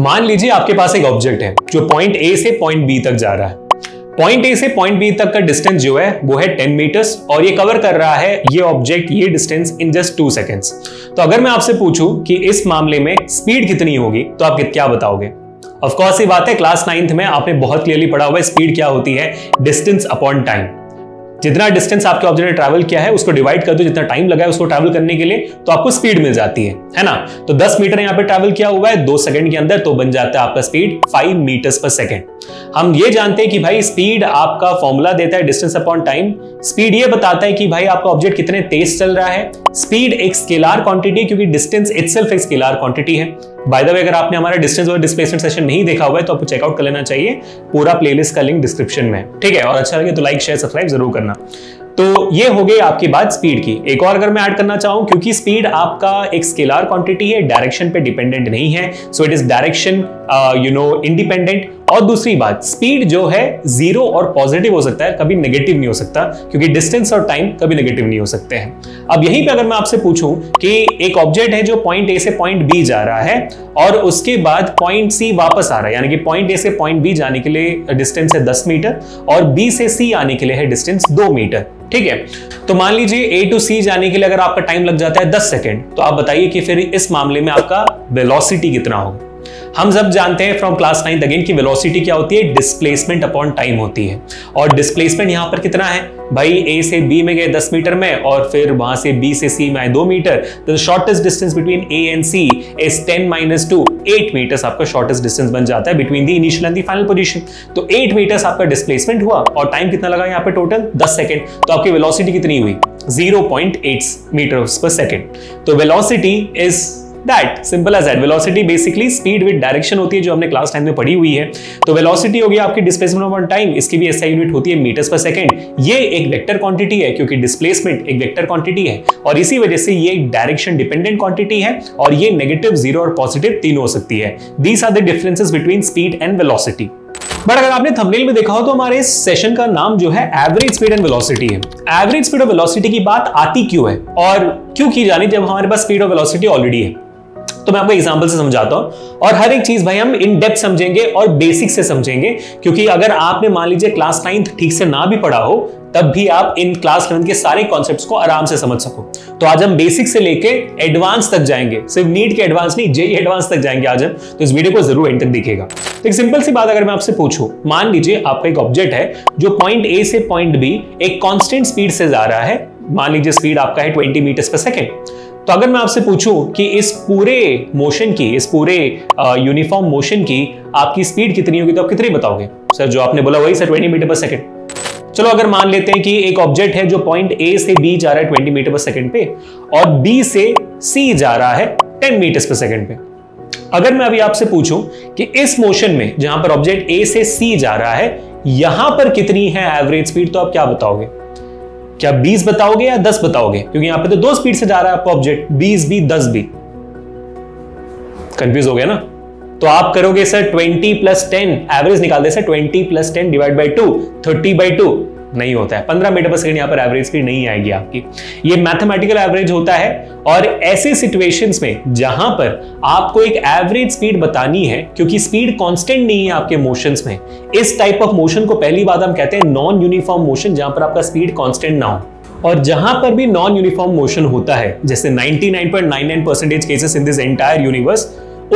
मान लीजिए आपके पास एक ऑब्जेक्ट है जो पॉइंट ए से पॉइंट बी तक जा रहा है पॉइंट ए से पॉइंट बी तक का डिस्टेंस जो है वो है 10 मीटर्स और ये कवर कर रहा है ये ऑब्जेक्ट ये distance in just two seconds तो अगर मैं आपसे पूछूं कि इस मामले में स्पीड कितनी होगी तो आप क्या बताओगे ऑफकोर्स ये बात है क्लास नाइन्थ में आपने बहुत क्लियरली पढ़ा हुआ है स्पीड क्या होती है डिस्टेंस अपॉन टाइम जितना डिस्टेंस आपके ऑब्जेक्ट ने ट्रैवल किया है उसको डिवाइड कर दो जितना टाइम लगा है उसको ट्रैवल करने के लिए तो आपको स्पीड मिल जाती है है ना तो 10 मीटर यहाँ पे ट्रैवल किया हुआ है दो सेकंड के अंदर तो बन जाता है आपका स्पीड 5 मीटर्स पर सेकंड हम ये जानते हैं कि भाई स्पीड आपका फॉर्मूला देता है डिस्टेंस अपॉन टाइम स्पीड ये बताता है कि भाई आपका ऑब्जेक्ट कितने तेज चल रहा है स्पीड एक स्केलार क्वांटिटी है क्योंकि डिस्टेंस इटसेल्फ एक स्केलार क्वांटिटी है बाय द वे अगर आपने हमारा डिस्टेंस और डिस्प्लेसमेंट सेशन नहीं देखा हुआ है तो आपको चेकआउट कर लेना चाहिए पूरा प्लेलिस्ट का लिंक डिस्क्रिप्शन में ठीक है और अच्छा लगे तो लाइक शेयर सब्सक्राइब जरूर करना तो ये हो गई आपकी बात स्पीड की एक और अगर मैं ऐड करना चाहूं क्योंकि स्पीड आपका एक स्केलार क्वांटिटी है डायरेक्शन पे डिपेंडेंट नहीं है so it is direction you know independent और दूसरी बात स्पीड जो है जीरो और पॉजिटिव हो सकता है कभी नेगेटिव नहीं हो सकता क्योंकि डिस्टेंस और टाइम कभी नेगेटिव नहीं हो सकते हैं अब यहीं पे अगर मैं आपसे पूछूं कि एक ऑब्जेक्ट है जो पॉइंट ए से पॉइंट बी जा रहा है और उसके बाद पॉइंट सी वापस आ रहा है यानी कि पॉइंट ए से पॉइंट बी जाने के लिए डिस्टेंस है दस मीटर और बी से सी आने के लिए है डिस्टेंस दो मीटर ठीक है तो मान लीजिए ए टू सी जाने के लिए अगर आपका टाइम लग जाता है दस सेकेंड तो आप बताइए कि फिर इस मामले में आपका वेलोसिटी कितना होगा हम सब जानते हैं फ्रॉम क्लास नाइन अगेन की वेलोसिटी क्या होती है डिस्प्लेसमेंट अपॉन टाइम होती है और डिस्प्लेसमेंट यहां पर कितना है भाई ए से बी में गए दस मीटर में और फिर वहां से बी से सी में आए दो मीटर तो shortest distance between A and C is ten minus two eight metres आपका शॉर्टेस्ट डिस्टेंस बन जाता है between the initial and the final position तो एट मीटर्स आपका डिस्प्लेसमेंट हुआ और टाइम कितना लगा यहाँ पे टोटल दस सेकेंड तो आपकी वेलोसिटी कितनी हुई zero point eight metre per second तो velocity is that simple as that velocity basically speed with direction होती है जो हमने क्लास टेन में पढ़ी हुई है तो वेलोसिटी होगी आपकी डिस्प्लेसमेंट ऑन टाइम इसकी भी एसआई यूनिट होती है मीटर्स पर सेकंड ये एक वेक्टर क्वांटिटी है क्योंकि डिस्प्लेसमेंट एक वेक्टर क्वांटिटी है और इसी वजह से ये डायरेक्शन डिपेंडेंट क्वांटिटी है और ये नेगेटिव जीरो और पॉजिटिव तीन हो सकती है these are the differences between speed and velocity but अगर आपने थंबनेल में देखा हो तो हमारे इस सेशन का नाम जो है एवरेज स्पीड एंड वेलोसिटी है एवरेज स्पीड और वेलोसिटी की बात आती क्यों है और क्यों की जानी जब हमारे पास स्पीड और वेलोसिटी ऑलरेडी है तो मैं आपको एग्जाम्पल से समझाता हूँ और हर एक चीज भाई हम इन डेप्थ समझेंगे और बेसिक से समझेंगे क्योंकि अगर आपने मान लीजिए क्लास नाइन्थ ठीक से ना भी पढ़ा हो तब भी आप इन क्लास इलेवन के सारे कॉन्सेप्ट्स को आराम से समझ सको तो आज हम बेसिक से लेके एडवांस तक जाएंगे सिर्फ नीट के एडवांस नहीं जे एडवांस e तक जाएंगे आज हम तो इस वीडियो को जरूर एंड तक देखिएगा तो एक सिंपल सी बात अगर मैं आपसे पूछूं मान लीजिए आपका एक ऑब्जेक्ट है जो पॉइंट ए से पॉइंट बी एक कॉन्स्टेंट स्पीड से जा रहा है मान लीजिए स्पीड आपका है 20 मीटर पर सेकेंड तो अगर मैं आपसे पूछूं कि इस पूरे मोशन की इस पूरे यूनिफॉर्म मोशन की आपकी स्पीड कितनी होगी तो आप कितनी बताओगे सर जो आपने बोला वही sir twenty metre per second चलो अगर मान लेते हैं कि एक ऑब्जेक्ट है जो पॉइंट ए से बी जा रहा है ट्वेंटी मीटर पर सेकेंड पे और बी से सी जा रहा है टेन मीटर पर सेकेंड पे अगर मैं अभी आपसे पूछूं कि इस मोशन में जहां पर ऑब्जेक्ट ए से सी जा रहा है यहां पर कितनी है एवरेज स्पीड तो आप क्या बताओगे क्या 20 बताओगे या 10 बताओगे क्योंकि यहां पे तो दो स्पीड से जा रहा है आपका ऑब्जेक्ट 20 भी 10 भी कंफ्यूज हो गया ना तो आप करोगे सर 20 प्लस टेन एवरेज निकाल दे sir 20 plus ten divide by two thirty by two नहीं होता है पंद्रह मीटर पर सेकेंड यहाँ पर एवरेज स्पीड नहीं आएगी आपकी ये मैथमेटिकल एवरेज होता है और ऐसे सिचुएशंस में जहां पर आपको एक एवरेज स्पीड बतानी है क्योंकि स्पीड कांस्टेंट नहीं है आपके मोशंस में इस टाइप ऑफ मोशन को पहली बात हम कहते हैं नॉन यूनिफॉर्म मोशन जहां पर आपका स्पीड कॉन्स्टेंट ना हो और जहां पर भी नॉन यूनिफॉर्म मोशन होता है जैसे 99.99 percentage cases in this entire universe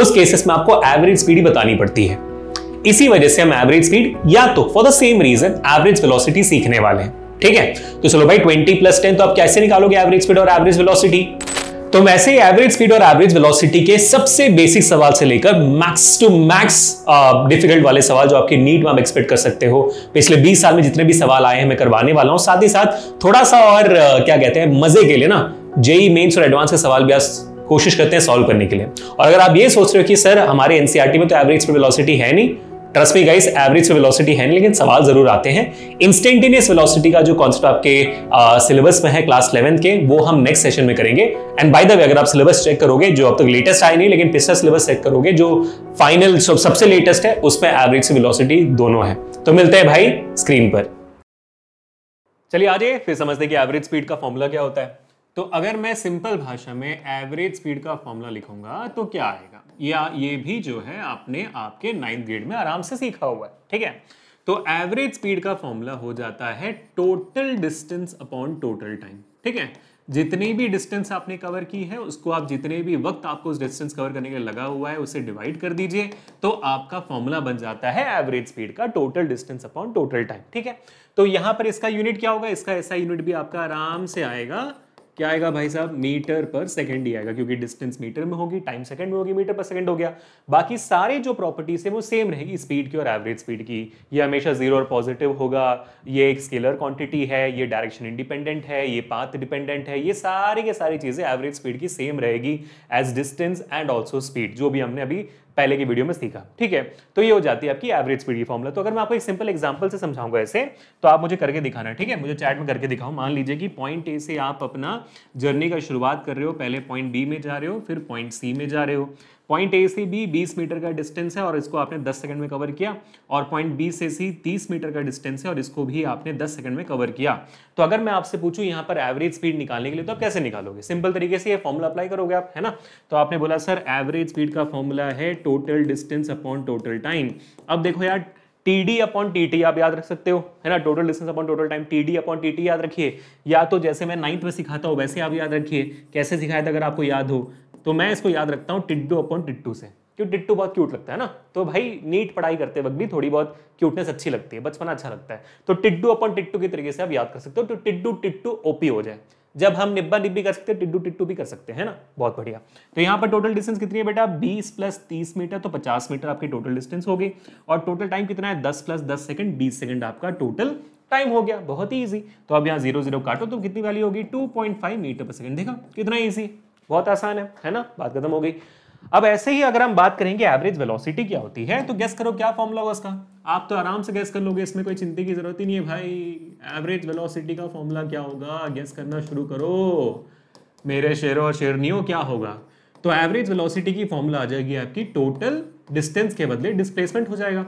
उस केसेस में आपको एवरेज स्पीड ही बतानी पड़ती है इसी वजह से हम एवरेज स्पीड या तो for the same reason average velocity सीखने वाले हैं ठीक है तो चलो भाई 20 प्लस 10 तो आप कैसे निकालोगे एवरेज स्पीड और एवरेज वेलोसिटी तो वैसे ही एवरेज स्पीड और एवरेज वेलोसिटी के सबसे बेसिक सवाल से लेकर मैक्स टू मैक्स डिफिकल्ट वाले सवाल जो आपके नीट में आप एक्सपेक्ट कर सकते हो पिछले 20 साल में जितने भी सवाल आए हैं मैं करवाने वाला हूं साथ ही साथ थोड़ा सा और uh, क्या कहते हैं मजे के लिए ना जेई मेन्स और एडवांस के सवाल भी आज कोशिश करते हैं सॉल्व करने के लिए और अगर आप ये सोच रहे हो कि सर हमारे एनसीआरटी e में तो एवरेज स्पीड वेलोसिटी है नहीं trust me guys average velocity है लेकिन सवाल जरूर आते हैं इंस्टेंटेनियस वेलोसिटी का जो कॉन्सेप्ट आपके सिलेबस में है क्लास इलेवेंथ के वो हम नेक्स्ट सेशन में करेंगे एंड बाय द वे अगर आप सिलेबस चेक करोगे जो अब तक तो लेटेस्ट आए नहीं लेकिन पिछला सिलेबस चेक करोगे जो फाइनल सब, सबसे लेटेस्ट है उसमें एवरेज वेलोसिटी दोनों है तो मिलते हैं भाई स्क्रीन पर चलिए आ जाइए फिर समझते कि एवरेज स्पीड का फॉर्मूला क्या होता है तो अगर मैं सिंपल भाषा में एवरेज स्पीड का फॉर्मूला लिखूंगा तो क्या है या ये भी जो है आपने आपके नाइन्थ ग्रेड में आराम से सीखा हुआ है ठीक है तो एवरेज स्पीड का फॉर्मूला हो जाता है total distance upon total time ठीक है जितनी भी डिस्टेंस आपने कवर की है उसको आप जितने भी वक्त आपको उस डिस्टेंस कवर करने के लिए लगा हुआ है उसे डिवाइड कर दीजिए तो आपका फॉर्मूला बन जाता है एवरेज स्पीड का total distance upon total time ठीक है तो यहां पर इसका यूनिट क्या होगा इसका ऐसा यूनिट भी आपका आराम से आएगा क्या आएगा भाई साहब मीटर पर सेकेंड ही आएगा क्योंकि डिस्टेंस मीटर में होगी टाइम सेकेंड में होगी मीटर पर सेकेंड हो गया बाकी सारे जो प्रॉपर्टीज है वो सेम रहेगी स्पीड की और एवरेज स्पीड की ये हमेशा जीरो और पॉजिटिव होगा ये एक स्केलर क्वांटिटी है ये डायरेक्शन इंडिपेंडेंट है ये पाथ डिपेंडेंट है ये सारी के सारी चीज़ें एवरेज स्पीड की सेम रहेगी as distance and also speed जो भी हमने अभी पहले की वीडियो में सीखा ठीक है तो ये हो जाती है आपकी एवरेज स्पीड की फॉर्मुला तो अगर मैं आपको एक सिंपल एग्जाम्पल से समझाऊंगा ऐसे तो आप मुझे करके दिखाना ठीक है मुझे चैट में करके दिखाओ मान लीजिए कि पॉइंट ए से आप अपना जर्नी का शुरुआत कर रहे हो पहले पॉइंट बी में जा रहे हो फिर पॉइंट सी में जा रहे हो पॉइंट ए से बी 20 मीटर का डिस्टेंस है और इसको आपने 10 सेकंड में कवर किया और पॉइंट बी से सी 30 मीटर का डिस्टेंस है और इसको भी आपने 10 सेकंड में कवर किया तो अगर मैं आपसे पूछूं यहाँ पर एवरेज स्पीड निकालने के लिए तो आप कैसे निकालोगे सिंपल तरीके से ये फॉर्मूला अप्लाई करोगे आप है ना तो आपने बोला सर एवरेज स्पीड का फॉर्मूला है total distance upon total time अब देखो यार T D upon T T आप याद रख सकते हो है ना total distance upon total time T D upon T T याद रखिए या तो जैसे मैं नाइन्थ में सिखाता हूँ वैसे आप याद रखिए कैसे सिखाया था अगर आपको याद हो तो मैं इसको याद रखता हूँ टिड्डू अपॉन टिट्टू से क्यों टिट्टू बहुत क्यूट लगता है ना तो भाई नीट पढ़ाई करते वक्त भी थोड़ी बहुत क्यूटनेस अच्छी लगती है बचपना अच्छा लगता है तो टिड्डू अपन टिट्टू के तरीके से आप याद कर सकते हो तो टिड्डू टिट्टू ओपी हो जाए जब हम निब्बा निब्बी कर सकते हैं टिड्डू टिट्टू भी कर सकते हैं ना बहुत बढ़िया तो यहाँ पर टोटल डिस्टेंस कितनी है बेटा 20 प्लस 30 मीटर तो 50 मीटर आपकी टोटल डिस्टेंस हो गई और टोटल टाइम कितना है 10 प्लस 10 सेकंड 20 सेकंड आपका टोटल टाइम हो गया बहुत ही ईजी तो अब यहाँ जीरो जीरो काटो तो कितनी वाली होगी टू मीटर पर सेकेंड देखा कितना ईजी बहुत आसान है है ना बात खत्म हो गई अब ऐसे ही अगर हम बात करेंगे एवरेज वेलोसिटी क्या होती है तो गैस करो क्या फॉर्मूला होगा उसका आप तो आराम से गैस कर लोगे इसमें कोई चिंता की जरूरत ही नहीं है भाई एवरेज वेलोसिटी का फॉर्मूला क्या होगा गैस करना शुरू करो मेरे शेरों और शेरनियों क्या होगा तो एवरेज वेलोसिटी की फॉर्मूला आ जाएगी आपकी टोटल डिस्टेंस के बदले डिस्प्लेसमेंट हो जाएगा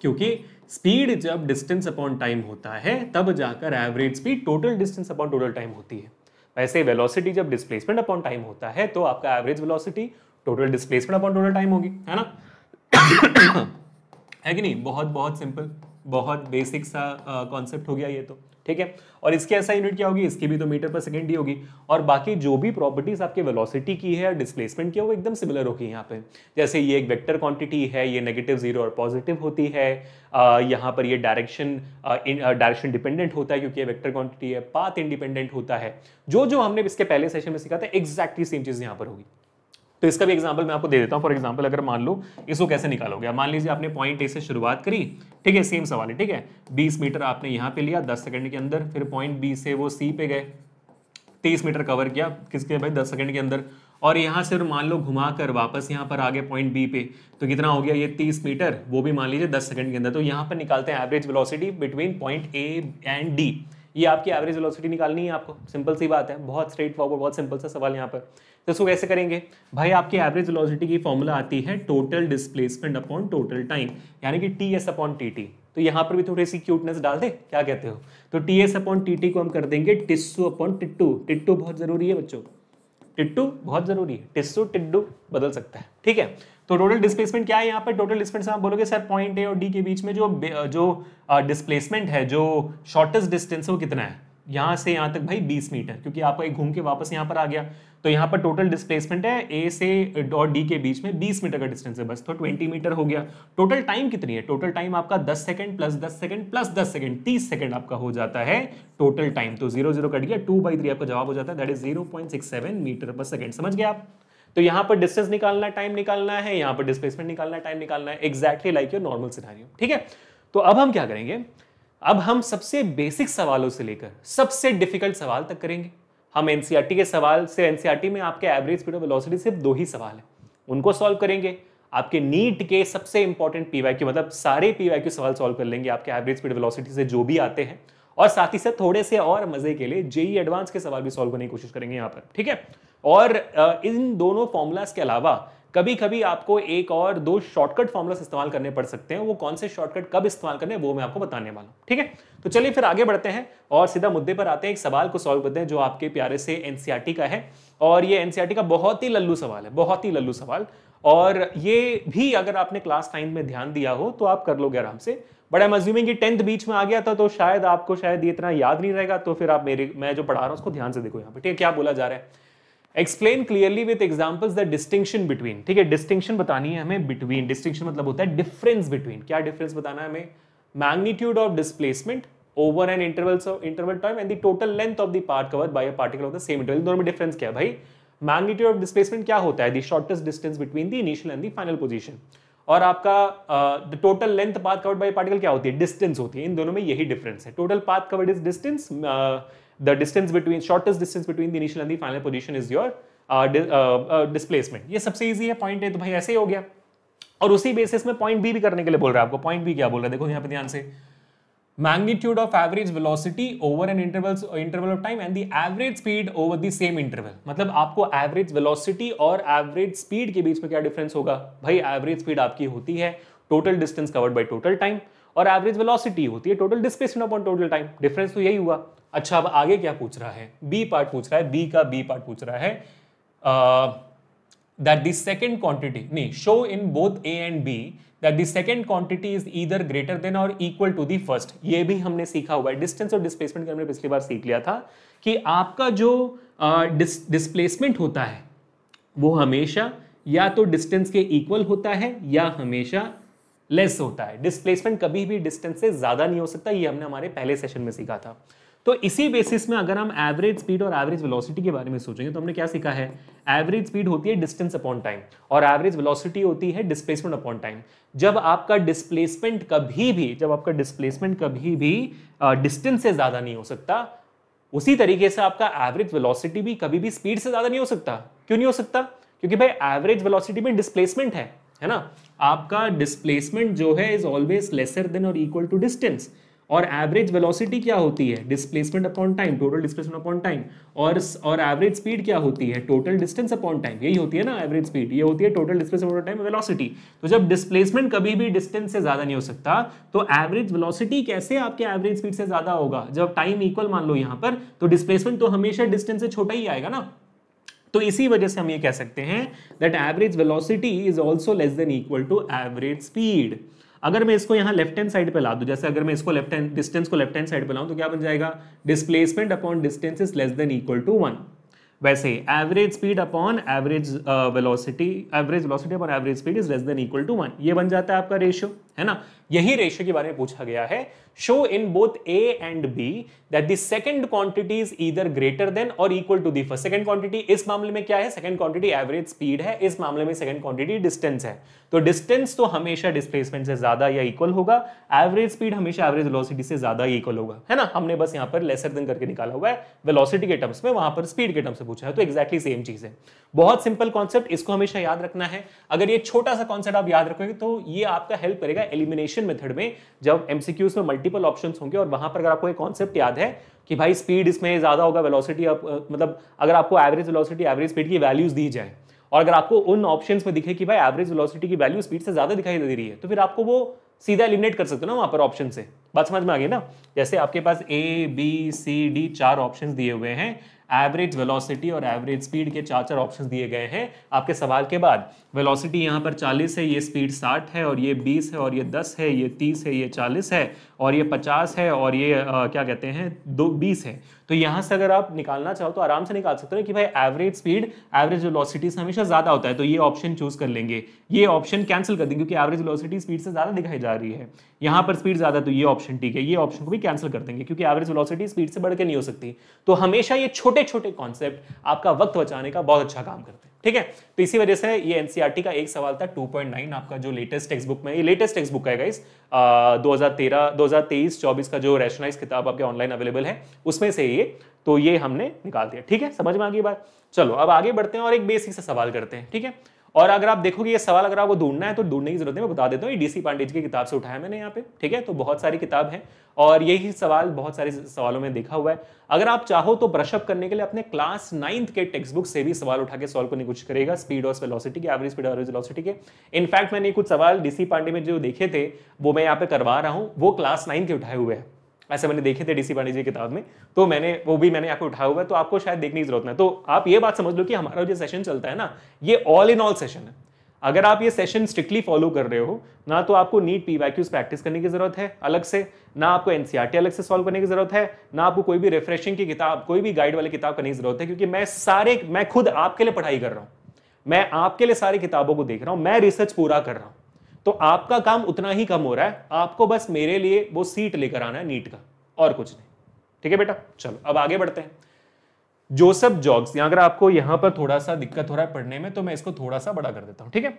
क्योंकि स्पीड जब डिस्टेंस अपॉन टाइम होता है तब जाकर average speed total distance upon total time होती है वैसे वेलोसिटी जब डिस्प्लेसमेंट अपॉन टाइम होता है तो आपका average velocity total displacement upon total time होगी है ना है कि नहीं बहुत बहुत सिंपल बहुत बेसिक सा कॉन्सेप्ट uh, हो गया ये तो ठीक है और इसके ऐसा यूनिट क्या होगी इसकी भी तो मीटर पर सेकेंड ही होगी और बाकी जो भी प्रॉपर्टीज आपके वेलोसिटी की है डिस्प्लेसमेंट की है वो एकदम सिमिलर होगी यहाँ पे जैसे ये एक वेक्टर क्वांटिटी है ये नेगेटिव जीरो और पॉजिटिव होती है यहाँ पर ये डायरेक्शन डायरेक्शन डिपेंडेंट होता है क्योंकि ये वेक्टर क्वांटिटी है पाथ इंडिपेंडेंट होता है जो जो हमने इसके पहले सेशन में सीखा था एग्जैक्टली सेम चीज़ यहाँ पर होगी तो इसका भी एग्जाम्पल मैं आपको दे देता हूँ फॉर एग्जाम्पल अगर मान लो इसको कैसे निकालोगे मान लीजिए आपने पॉइंट ए से शुरुआत करी ठीक है सेम सवाल है ठीक है बीस मीटर आपने यहां पे लिया दस सेकंड के अंदर फिर पॉइंट बी से वो सी पे गए तीस मीटर कवर किया किसके भाई दस सेकंड के अंदर और यहां से मान लो घुमाकर वापस यहाँ पर आ गए पॉइंट बी पे तो कितना हो गया ये तीस मीटर वो भी मान लीजिए दस सेकंड के अंदर तो यहां पर निकालते हैं average velocity between point A and D ये आपकी एवरेज वेलोसिटी निकालनी है आपको सिंपल सी बात है बहुत स्ट्रेट फॉरवर्ड बहुत सिंपल सा सवाल यहाँ पर तो इसको कैसे करेंगे भाई आपकी एवरेज वेलोसिटी की फॉर्मूला आती है total displacement upon total time यानी कि T S upon T T तो यहाँ पर भी थोड़ी सी क्यूटनेस डाल दे क्या कहते हो तो T S upon T T को हम कर देंगे टिस्सू अपॉन टिट्टू टिट्टू बहुत ज़रूरी है बच्चों टिट्टू बहुत ज़रूरी है टिस्सू टिड्डू बदल सकता है ठीक है तो टोटल डिस्प्लेसमेंट क्या है यहाँ पर टोटल डिस्प्लेसमेंट आप बोलोगे सर पॉइंट ए और डी के बीच में जो जो डिस्प्लेसमेंट है जो शॉर्टेस्ट डिस्टेंस है वो कितना है यहाँ से यहाँ तक भाई 20 मीटर क्योंकि आपका एक घूम के वापस यहाँ पर आ गया तो यहाँ पर टोटल डिस्प्लेसमेंट है ए से डॉट डी के बीच में 20 मीटर का डिस्टेंस है बस तो 20 मीटर हो गया टोटल टाइम कितनी है टोटल टाइम आपका 10 second plus 10 second plus 10 second 30 second आपका हो जाता है टोटल टाइम तो जीरो जीरो कट गया टू बाई थ्री आपका जवाब हो जाता है that is zero point six seven metre per second समझ गया आप तो यहां पर डिस्टेंस निकालना टाइम निकालना है यहां पर डिस्प्लेसमेंट निकालना टाइम निकालना है exactly like your normal scenario ठीक है तो अब हम क्या करेंगे अब हम सबसे बेसिक सवालों से लेकर सबसे डिफिकल्ट सवाल तक करेंगे हम एनसीआर e के सवाल से एनसीआर e में आपके एवरेज स्पीड ऑफ वेलोसिटी सिर्फ दो ही सवाल है उनको सॉल्व करेंगे आपके नीट के सबसे इंपॉर्टेंट पीवाई वाई मतलब सारे पीवाई वाई सवाल सॉल्व कर लेंगे आपके एवरेज स्पीड वेलोसिटी से जो भी आते हैं और साथ ही साथ थोड़े से और मजे के लिए जेई एडवांस e के सवाल भी सॉल्व करने की कोशिश करेंगे यहां पर ठीक है और इन दोनों फॉर्मूलाज के अलावा कभी कभी आपको एक और दो शॉर्टकट फॉर्मूलाज इस्तेमाल करने पड़ सकते हैं वो कौन से शॉर्टकट कब इस्तेमाल करने वो मैं आपको बताने वाला हूँ ठीक है तो चलिए फिर आगे बढ़ते हैं और सीधा मुद्दे पर आते हैं एक सवाल को सॉल्व करते हैं जो आपके प्यारे से एनसीआरटी e का है और ये एनसीआरटी e का बहुत ही लल्लू सवाल है बहुत ही लल्लू सवाल और ये भी अगर आपने क्लास नाइन में ध्यान दिया हो तो आप कर लोगे आराम से बट आई मज्यूमिंग टेंथ बीच में आ गया था तो शायद आपको शायद ये इतना याद नहीं रहेगा तो फिर आप मेरे मैं जो पढ़ा रहा हूँ उसको ध्यान से देखो यहाँ पर ठीक है क्या बोला जा रहा है explain clearly with examples the distinction between ठीक है डिस्टिंक्शन बतानी है हमें बिटवीन डिस्टिंक्शन मतलब होता है डिफरेंस बिटवीन क्या डिफरेंस बताना है हमें magnitude of displacement over an interval interval time and the total length of the part cover by a particle of the same interval दोनों में डिफरेंस क्या है भाई मैग्नीट्यूड ऑफ डिस्प्लेसमेंट क्या होता है the shortest distance between the initial and the final position और आपका the total length path covered by particle क्या होती है डिस्टेंस होती है इन दोनों में यही डिफरेंस है total path covered is distance the distance between shortest distance between the initial and the final position is your displacement uh, uh, uh, ये सबसे ईजी है पॉइंट ए तो भाई ऐसे ही हो गया और उसी बेसिस में पॉइंट बी भी करने के लिए बोल रहा है आपको पॉइंट बी क्या बोल रहा है देखो यहाँ पे ध्यान से magnitude of average velocity over an intervals interval of time and the average speed over the same interval मतलब आपको एवरेज वेलोसिटी और एवरेज स्पीड के बीच में क्या डिफरेंस होगा भाई एवरेज स्पीड आपकी होती है total distance covered by total time और एवरेज वेलोसिटी होती है total displacement upon total time difference तो यही हुआ अच्छा अब आगे क्या पूछ रहा है बी पार्ट पूछ रहा है बी का बी पार्ट पूछ रहा है दैट द सेकेंड क्वांटिटी नहीं show in both A and B that the second quantity is either greater than or equal to the first ये भी हमने सीखा हुआ है डिस्टेंस और डिस्प्लेसमेंट हमने पिछली बार सीख लिया था कि आपका जो डिस्प्लेसमेंट uh, होता है वो हमेशा या तो डिस्टेंस के इक्वल होता है या हमेशा लेस होता है डिस्प्लेसमेंट कभी भी डिस्टेंस से ज़्यादा नहीं हो सकता ये हमने हमारे पहले सेशन में सीखा था तो इसी बेसिस में अगर हम एवरेज स्पीड और एवरेज वेलोसिटी के बारे में सोचेंगे तो हमने क्या सीखा है एवरेज स्पीड होती है डिस्टेंस अपॉन टाइम और एवरेज वेलोसिटी होती है डिस्प्लेसमेंट अपॉन टाइम जब आपका डिस्प्लेसमेंट कभी भी जब आपका डिस्प्लेसमेंट कभी भी डिस्टेंस से ज़्यादा नहीं हो सकता उसी तरीके से आपका एवरेज वेलोसिटी भी कभी भी स्पीड से ज़्यादा नहीं हो सकता क्यों नहीं हो सकता क्योंकि भाई एवरेज वेलोसिटी में डिस्प्लेसमेंट है है ना आपका डिस्प्लेसमेंट जो है is always lesser than or equal to distance और एवरेज वेलोसिटी क्या होती है displacement upon time total displacement upon time और और एवरेज स्पीड क्या होती है टोटल डिस्टेंस अपॉन टाइम यही होती है ना एवरेज स्पीड ये होती है total displacement upon time velocity तो जब डिस्प्लेसमेंट कभी भी डिस्टेंस से ज़्यादा नहीं हो सकता तो एवरेज वेलोसिटी कैसे आपके एवरेज स्पीड से ज़्यादा होगा जब टाइम इक्वल मान लो यहां पर तो डिस्प्लेसमेंट तो हमेशा डिस्टेंस से छोटा ही आएगा ना तो इसी वजह से हम ये कह सकते हैं that average velocity is also less than equal to average speed अगर मैं इसको यहाँ लेफ्ट हैंड साइड पे ला दूँ जैसे अगर मैं इसको लेफ्ट हैंड डिस्टेंस को लेफ्ट हैंड साइड पे लाऊँ तो क्या बन जाएगा displacement upon distance is less than equal to one वैसे average speed upon average velocity average velocity upon average speed is less than equal to one ये बन जाता है आपका रेशियो है ना यही रेशियो के बारे में पूछा गया है show in both A and B that the second quantity is either greater than or equal to the first second quantity इस मामले में क्या है सेकंड क्वांटिटी एवरेज स्पीड है इस मामले में सेकंड क्वांटिटी डिस्टेंस है तो डिस्टेंस तो हमेशा डिस्प्लेसमेंट से ज्यादा या इक्वल होगा एवरेज स्पीड हमेशा एवरेज वेलोसिटी से ज्यादा इक्वल होगा है ना हमने बस यहां पर लेसर देन करके निकाला हुआ है वेलोसिटी के टर्म्स में वहां पर स्पीड के टर्म्स में पूछा है तो एक्जैक्टली सेम चीज है बहुत सिंपल कॉन्सेप्ट इसको हमेशा याद रखना है अगर ये छोटा सा कॉन्सेप्ट आप याद रखोगे तो ये आपका हेल्प करेगा है एलिमिनेशन मेथड में जब एमसीक्यूज में मल्टीपल ऑप्शन होंगे और वहां पर अगर आपको एक कॉन्सेप्ट याद है कि भाई स्पीड इसमें ज़्यादा होगा वेलोसिटी मतलब अगर आपको एवरेज वेलोसिटी एवरेज स्पीड की वैल्यूज दी जाए और अगर आपको उन ऑप्शन में दिखे कि भाई एवरेज वेलोसिटी की वैल्यू स्पीड से ज़्यादा दिखाई दे रही है तो फिर आपको वो सीधा एलिमिनेट कर सकते हो ना वहां पर ऑप्शन से बात समझ में आ गई ना जैसे आपके पास ए बी सी डी चार ऑप्शन दिए हुए हैं एवरेज वेलोसिटी और एवरेज स्पीड के चार चार ऑप्शन दिए गए हैं आपके सवाल के बाद वेलोसिटी यहाँ पर 40 है ये स्पीड 60 है और ये 20 है और ये 10 है ये 30 है ये 40 है और ये 50 है और ये आ, क्या कहते हैं दो बीस है तो यहाँ से अगर आप निकालना चाहो तो आराम से निकाल सकते हो कि भाई एवरेज स्पीड एवरेज वेलोसिटी से हमेशा ज़्यादा होता है तो ये ऑप्शन चूज़ कर लेंगे ये ऑप्शन कैंसिल कर देंगे क्योंकि एवरेज वेलोसिटी स्पीड से ज़्यादा दिखाई जा रही है यहाँ पर स्पीड ज़्यादा तो ये ऑप्शन ठीक है ये ऑप्शन को भी कैंसिल कर देंगे क्योंकि एवरेज वेलोसिटी स्पीड से बढ़ के नहीं हो सकती तो हमेशा ये छोटे छोटे कॉन्सेप्ट आपका वक्त बचाने का बहुत अच्छा काम करते हैं ठीक है तो इसी वजह से ये एनसीईआरटी e का एक सवाल था 2.9 आपका जो लेटेस्ट टेक्स्ट बुक में ये लेटेस्ट टेक्स्ट बुक है गाइस दो हजार तेरह का जो रेशनाइज किताब आपके ऑनलाइन अवेलेबल है उसमें से ये तो ये हमने निकाल दिया ठीक है समझ में आ गई बात चलो अब आगे बढ़ते हैं और एक बेसिक से सवाल करते हैं ठीक है और अगर आप देखोगे ये सवाल अगर आपको ढूंढना है तो ढूंढने की जरूरत है मैं बता देता हूँ ये पांडे जी की किताब से उठाया मैंने यहाँ पे ठीक है तो बहुत सारी किताब है और यही सवाल बहुत सारे सवालों में देखा हुआ है अगर आप चाहो तो ब्रशअप करने के लिए अपने क्लास नाइन्थ के टेक्स्ट बुक से भी सवाल उठा के सॉल्व करने कुछ करेगा स्पीड और वेलोसिटी के एवरेज स्पीड और वेलोसिटी के इनफैक्ट मैंने कुछ सवाल डीसी पांडे में जो देखे थे वो मैं यहाँ पे करवा रहा हूँ वो क्लास नाइन्थ के उठाए हुए हैं ऐसे मैंने देखे थे डीसी पांडे जी किताब में तो मैंने वो भी मैंने आपको उठाया हुआ है तो आपको शायद देखने की जरूरत नहीं तो आप ये बात समझ लो कि हमारा जो सेशन चलता है ना ये ऑल इन ऑल सेशन है अगर आप ये सेशन स्ट्रिक्टली फॉलो कर रहे हो ना तो आपको नीट पी वाई प्रैक्टिस करने की जरूरत है अलग से ना आपको एनसीआरटी e अलग से सॉल्व करने की जरूरत है ना आपको कोई भी रिफ्रेशिंग की किताब कोई भी गाइड वाली किताब करने की जरूरत है क्योंकि मैं सारे मैं खुद आपके लिए पढ़ाई कर रहा हूँ मैं आपके लिए सारी किताबों को देख रहा हूँ मैं रिसर्च पूरा कर रहा हूँ तो आपका काम उतना ही कम हो रहा है आपको बस मेरे लिए वो सीट लेकर आना है नीट का और कुछ नहीं ठीक है बेटा चलो अब आगे बढ़ते हैं जोसेफ जॉग्स अगर आपको यहां पर थोड़ा सा दिक्कत हो रहा है पढ़ने में तो मैं इसको थोड़ा सा बड़ा कर देता हूं ठीक है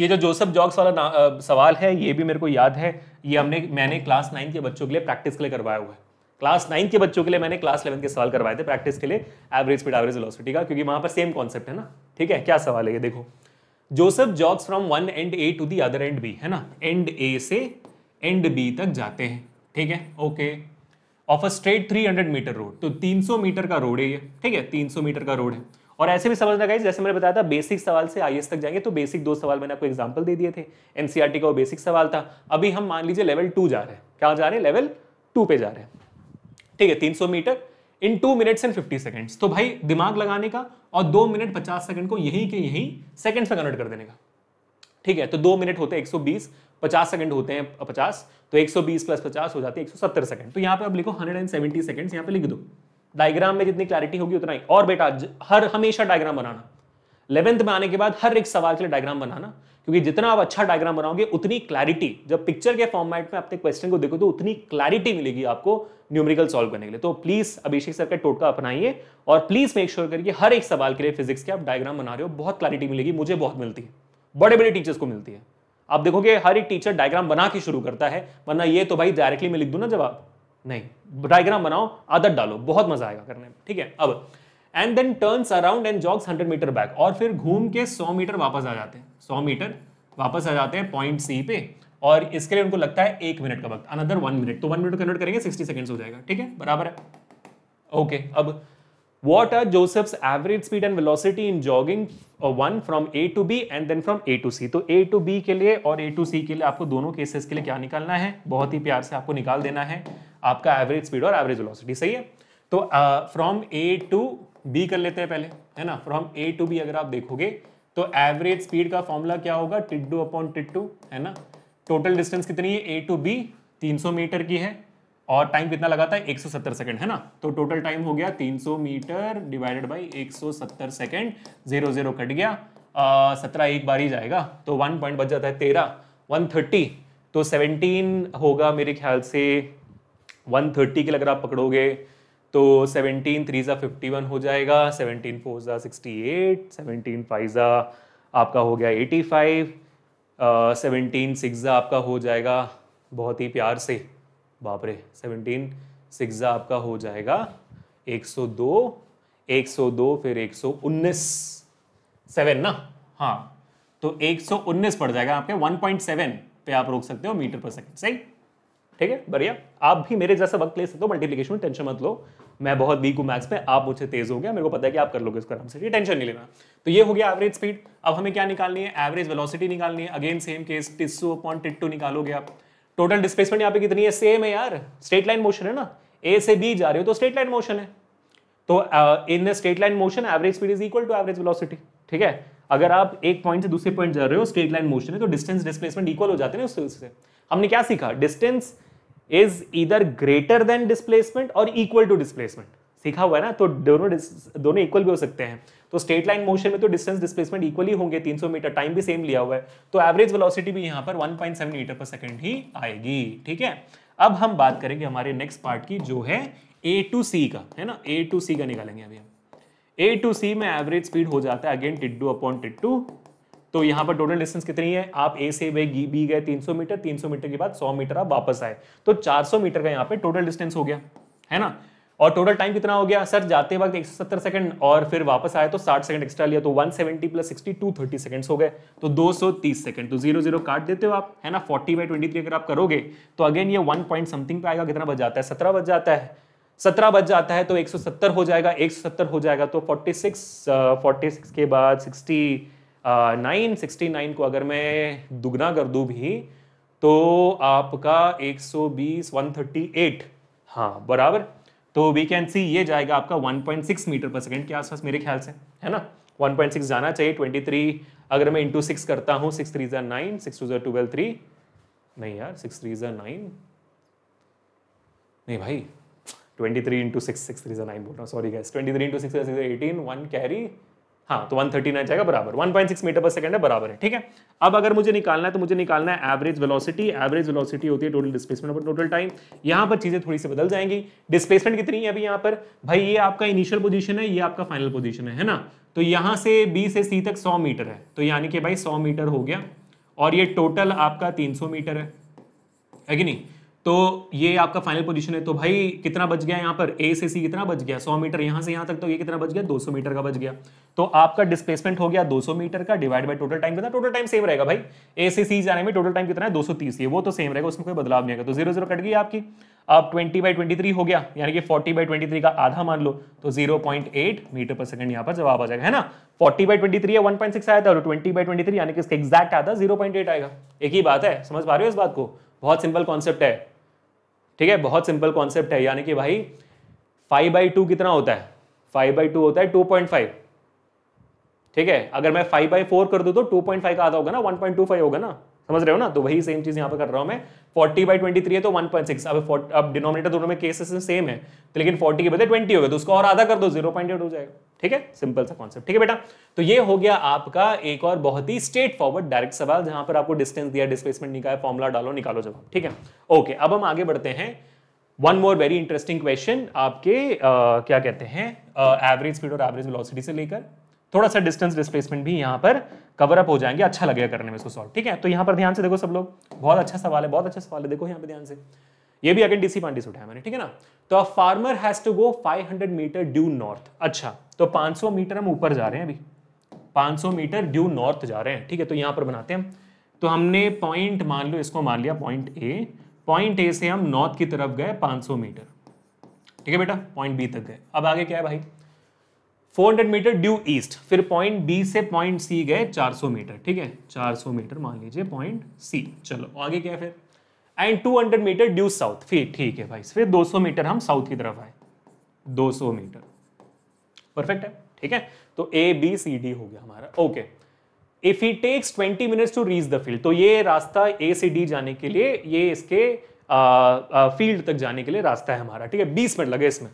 ये जो जोसेफ जॉग्स वाला आ, सवाल है ये भी मेरे को याद है ये हमने मैंने क्लास नाइन के बच्चों के लिए प्रैक्टिस के लिए करवाया हुआ है क्लास नाइन के बच्चों के लिए मैंने क्लास इलेवन के सवाल करवाए थे प्रैक्टिस के लिए एवरेज स्पीड एवरेज वेलोसिटी का क्योंकि वहां पर सेम कॉन्सेप्ट है ना ठीक है क्या सवाल है ये देखो Joseph jogs from one end A to the other end B है ना एंड ए से एंड बी तक जाते हैं ठीक है okay of a straight 300 metre road तो 300 मीटर का रोड है ये ठीक है 300 मीटर का रोड है और ऐसे भी समझना गाइज जैसे मैंने बताया था बेसिक सवाल से आई तक जाएंगे तो बेसिक दो सवाल मैंने आपको एग्जाम्पल दे दिए थे एनसीआरटी का वो बेसिक सवाल था अभी हम मान लीजिए लेवल टू जा रहे हैं क्या जा रहे हैं लेवल टू पे जा रहे हैं ठीक है 300 metre in two minutes and fifty seconds तो भाई दिमाग लगाने का और दो मिनट पचास सेकंड को यही के यही सेकंड्स में कन्वर्ट कर देने का ठीक है तो दो मिनट होते हैं एक सौ बीस पचास सेकंड होते हैं पचास तो एक सौ बीस प्लस पचास हो जाते हैं एक सौ सत्तर सेकंड तो यहाँ पे आप लिखो हंड्रेड एंड सेवेंटी सेकंड्स यहाँ पे लिख दो डायग्राम में जितनी क्लैरिटी होगी उतना ही और बेटा हर हमेशा डायग्राम बनाना इलेवेंथ में आने के बाद हर एक सवाल के लिए डायग्राम बनाना क्योंकि जितना आप अच्छा डायग्राम बनाओगे उतनी क्लैरिटी जब पिक्चर के फॉर्मेट में अपने क्वेश्चन को देखो तो उतनी क्लैरिटी मिलेगी आपको न्यूमेरिकल सॉल्व करने के लिए तो प्लीज अभिषेक सर का टोटका अपनाइए और प्लीज मेक श्योर करिए हर एक सवाल के लिए फिजिक्स के आप डायग्राम बना रहे हो बहुत क्लैरिटी मिलेगी मुझे बहुत मिलती है बड़े बड़े टीचर्स को मिलती है आप देखोगे हर एक टीचर डायग्राम बना के शुरू करता है वरना ये तो भाई डायरेक्टली मैं लिख दू ना जवाब नहीं डायग्राम बनाओ आदत डालो बहुत मजा आएगा करने में ठीक है अब and then turns around and jogs hundred metre back और फिर घूम के सौ मीटर वापस आ जाते हैं सौ मीटर वापस आ जाते हैं पॉइंट सी पे और इसके लिए उनको लगता है एक मिनट का वक्त अनदर वन मिनट तो वन मिनट कन्वर्ट करेंगे सिक्सटी सेकेंड्स हो जाएगा ठीक है बराबर है ओके okay, अब what are Joseph's average speed and velocity in jogging one from A to B and then from A to C तो ए टू बी के लिए और ए टू सी के लिए आपको दोनों केसेस के लिए क्या निकालना है बहुत ही प्यार से आपको निकाल देना है आपका एवरेज स्पीड और एवरेज वेलोसिटी सही है तो फ्रॉम ए टू बी कर लेते हैं पहले है ना फ्रॉम ए टू बी अगर आप देखोगे तो एवरेज स्पीड का फॉर्मूला क्या होगा टिड्डू अपॉन टिड्डू है ना टोटल डिस्टेंस कितनी है ए टू बी 300 मीटर की है और टाइम कितना लगा था 170 सेकंड है ना तो टोटल टाइम हो गया 300 metre divided by 170 second zero zero cut गया सत्रह एक बार ही जाएगा तो वन पॉइंट बच जाता है तेरह थर्टी तो सेवनटीन होगा मेरे ख्याल से थर्टी के अगर आप पकड़ोगे तो सेवनटीन थ्री ज़ा फिफ्टी वन हो जाएगा सेवनटीन फोर ज़ा सिक्सटी एट सेवनटीन फाइव ज़ा आपका हो गया एटी फाइव सेवनटीन सिक्स ज़ा आपका हो जाएगा बहुत ही प्यार से बाप रे सेवनटीन सिक्स ज़ा आपका हो जाएगा एक सौ दो एक सौ दो फिर एक सौ उन्नीस सेवन ना हाँ तो एक सौ उन्नीस पड़ जाएगा आपके वन पॉइंट सेवन पे आप रोक सकते हो मीटर पर सेकेंड सही ठीक है बढ़िया आप भी मेरे जैसा वक्त ले सकते हो मल्टीप्लीकेशन में टेंशन मत लो मैं बहुत वीक हूँ मैथ्स में आप मुझे तेज हो गया मेरे को पता है कि आप कर लोगे इसका आराम से टेंशन नहीं लेना तो ये हो गया एवरेज स्पीड अब हमें क्या निकालनी है एवरेज वेलोसिटी निकालनी है अगेन सेम केस टिस्सू अपॉन टिट्टू निकालोगे आप टोटल डिस्प्लेसमेंट यहाँ पे कितनी है सेम है यार स्ट्रेट लाइन मोशन है ना ए से बी जा रहे हो तो स्ट्रेट लाइन मोशन है तो in straight line motion average speed is equal to average velocity ठीक है अगर आप एक पॉइंट से दूसरे पॉइंट जा रहे हो स्ट्रेट लाइन मोशन है तो डिस्टेंस डिस्प्लेसमेंट इक्वल हो जाते हैं उस हमने क्या सीखा distance is either greater than displacement or equal to displacement सीखा हुआ है ना तो दोनों दोनों इक्वल भी हो सकते हैं तो स्ट्रेट लाइन मोशन में तो डिस्टेंस डिस्प्लेसमेंट इक्वली होंगे 300 मीटर टाइम भी सेम लिया हुआ है तो एवरेज वेलोसिटी भी यहां पर 1.7 मीटर पर सेकंड ही आएगी ठीक है अब हम बात करेंगे हमारे नेक्स्ट पार्ट की जो है ए टू सी का है ना ए टू सी का निकालेंगे अभी हम ए टू सी में एवरेज स्पीड हो जाता है अगेन टिड्डू अपॉन टिड्डू तो यहाँ पर टोटल डिस्टेंस कितनी है आप ए से भाई बी गए 300 मीटर 300 मीटर के बाद 100 मीटर आप वापस आए तो 400 मीटर का यहाँ पे टोटल डिस्टेंस हो गया है ना और टोटल टाइम कितना हो गया सर जाते वक्त 170 सेकंड और फिर वापस आए तो 60 सेकंड एक्स्ट्रा लिया तो 170 प्लस टू थर्टी सेकंड हो गए तो सौ तीस सेकंड तो जीरो जीरो काट देते हो आप है ना 40 बाई 23 अगर आप करोगे तो अगेन ये वन पॉइंट समथिंग पे आएगा कितना बच जाता है सत्रह बच जाता है सत्रह बच जाता है तो सत्तर हो जाएगा सत्तर हो जाएगा तो सिक्स फोर्टी सिक्स के बाद सिक्सटी नाइन सिक्सटी नाइन को अगर मैं दुगना कर दूँ भी तो आपका एक सौ बीस वन थर्टी एट हाँ बराबर तो वी कैन सी ये जाएगा आपका one point six metre per second के आसपास मेरे ख्याल से है ना वन पॉइंट सिक्स जाना चाहिए ट्वेंटी थ्री अगर मैं इंटू सिक्स करता हूँ सिक्स थ्री जर नाइन सिक्स टू ज़ा ट्वेल्व थ्री नहीं यार सिक्स थ्री जर नाइन नहीं भाई 23 इंटू सिक्स सिक्स थ्री ज़ा नाइन बोल रहा हूँ sorry guys 23 into six eighteen one carry हाँ तो 139 जाएगा बराबर 1.6 मीटर पर सेकंड है बराबर है ठीक है अब अगर मुझे निकालना है तो मुझे निकालना है एवरेज वेलोसिटी एवरेज वेलोसिटी होती है टोटल डिस्प्लेसमेंट और टोटल टाइम यहाँ पर चीज़ें थोड़ी सी बदल जाएंगी डिस्प्लेसमेंट कितनी है अभी यहाँ पर भाई ये आपका इनिशियल पोजिशन है ये आपका फाइनल पोजीशन है है ना तो यहाँ से बी से सी तक सौ मीटर है तो यानी कि भाई सौ मीटर हो गया और ये टोटल आपका तीन मीटर है कि नहीं तो ये आपका फाइनल पोजीशन है तो भाई कितना बच गया यहाँ पर ए से सी कितना बच गया 100 मीटर यहाँ से यहाँ तक तो ये कितना बच गया 200 मीटर का बच गया तो आपका डिस्प्लेसमेंट हो गया 200 मीटर का डिवाइड बाय टोटल टाइम कितना टोटल टाइम सेम रहेगा भाई ए से सी जाने में टोटल टाइम कितना है 230 ये वो तो सेम रहेगा उसमें कोई बदलाव नहीं आएगा तो जीरो जीरो कट गई आपकी अब ट्वेंटी बाई ट्वेंटी हो गया यानी कि फोर्टी बाई ट्वेंटी का आधा मान लो तो जीरो मीटर पर सेकंड यहाँ पर जवाब आ जाएगा है ना forty by one point six आया था और ट्वेंटी बाई 23 यानी कि इसका एग्जैक्ट आता जीरो आएगा एक ही बात है समझ पा रहे हो इस बात को बहुत सिंपल कॉन्सेप्ट है ठीक है बहुत सिंपल कॉन्सेप्ट है यानी कि भाई फाइव बाई टू कितना होता है फाइव बाई टू होता है टू पॉइंट फाइव ठीक है अगर मैं फाइव बाई फोर कर दू तो टू पॉइंट फाइव का आधा होगा ना वन पॉइंट टू फाइव होगा ना समझ रहे हो ना तो वही सेम चीज यहाँ पर कर रहा हूँ मैं 40 बाई ट्वेंटी थ्री है तो 1.6 अब अब डिनोमिनेटर दोनों में केसेस सेम है तो लेकिन 40 के बदले 20 हो गए तो उसको और आधा कर दो 0.8 हो जाएगा ठीक है सिंपल सा कॉन्सेप्ट ठीक है बेटा तो ये हो गया आपका एक और बहुत ही स्ट्रेट फॉरवर्ड डायरेक्ट सवाल जहां पर आपको डिस्टेंस दिया डिस्प्लेसमेंट निकाय फॉर्मुला डालो निकालो जवाब ठीक है ओके अब हम आगे बढ़ते हैं one more very interesting question आपके आ, क्या कहते हैं एवरेज स्पीड और एवरेज वेलोसिटी से लेकर थोड़ा सा डिस्टेंस डिस्प्लेसमेंट भी यहाँ पर कवर अप हो जाएंगे अच्छा लगेगा करने में इसको सॉल्व ठीक है तो यहाँ पर ध्यान से देखो सब लोग बहुत अच्छा सवाल है बहुत अच्छा सवाल है देखो यहाँ पर ध्यान से ये भी अगेन डीसी पांडे से उठाया मैंने ठीक है ना तो a farmer has to go 500 metre due north अच्छा तो 500 मीटर हम ऊपर जा रहे हैं अभी 500 मीटर ड्यू नॉर्थ जा रहे हैं ठीक है तो यहां पर बनाते हैं तो हमने पॉइंट मान लो इसको मान लिया पॉइंट ए पॉइंट ए से हम नॉर्थ की तरफ गए पांच मीटर ठीक है बेटा पॉइंट बी तक गए अब आगे क्या है भाई 400 मीटर ड्यू ईस्ट फिर पॉइंट बी से पॉइंट सी गए 400 मीटर ठीक है 400 मीटर मान लीजिए पॉइंट सी चलो आगे क्या है फिर एंड 200 मीटर ड्यू साउथ फिर ठीक है भाई फिर 200 मीटर हम साउथ की तरफ आए 200 मीटर परफेक्ट है ठीक है तो ए बी सी डी हो गया हमारा okay if he takes 20 minutes to reach the field तो ये रास्ता ए से डी जाने के लिए ये इसके फील्ड तक जाने के लिए रास्ता है हमारा ठीक है बीस मिनट लगे इसमें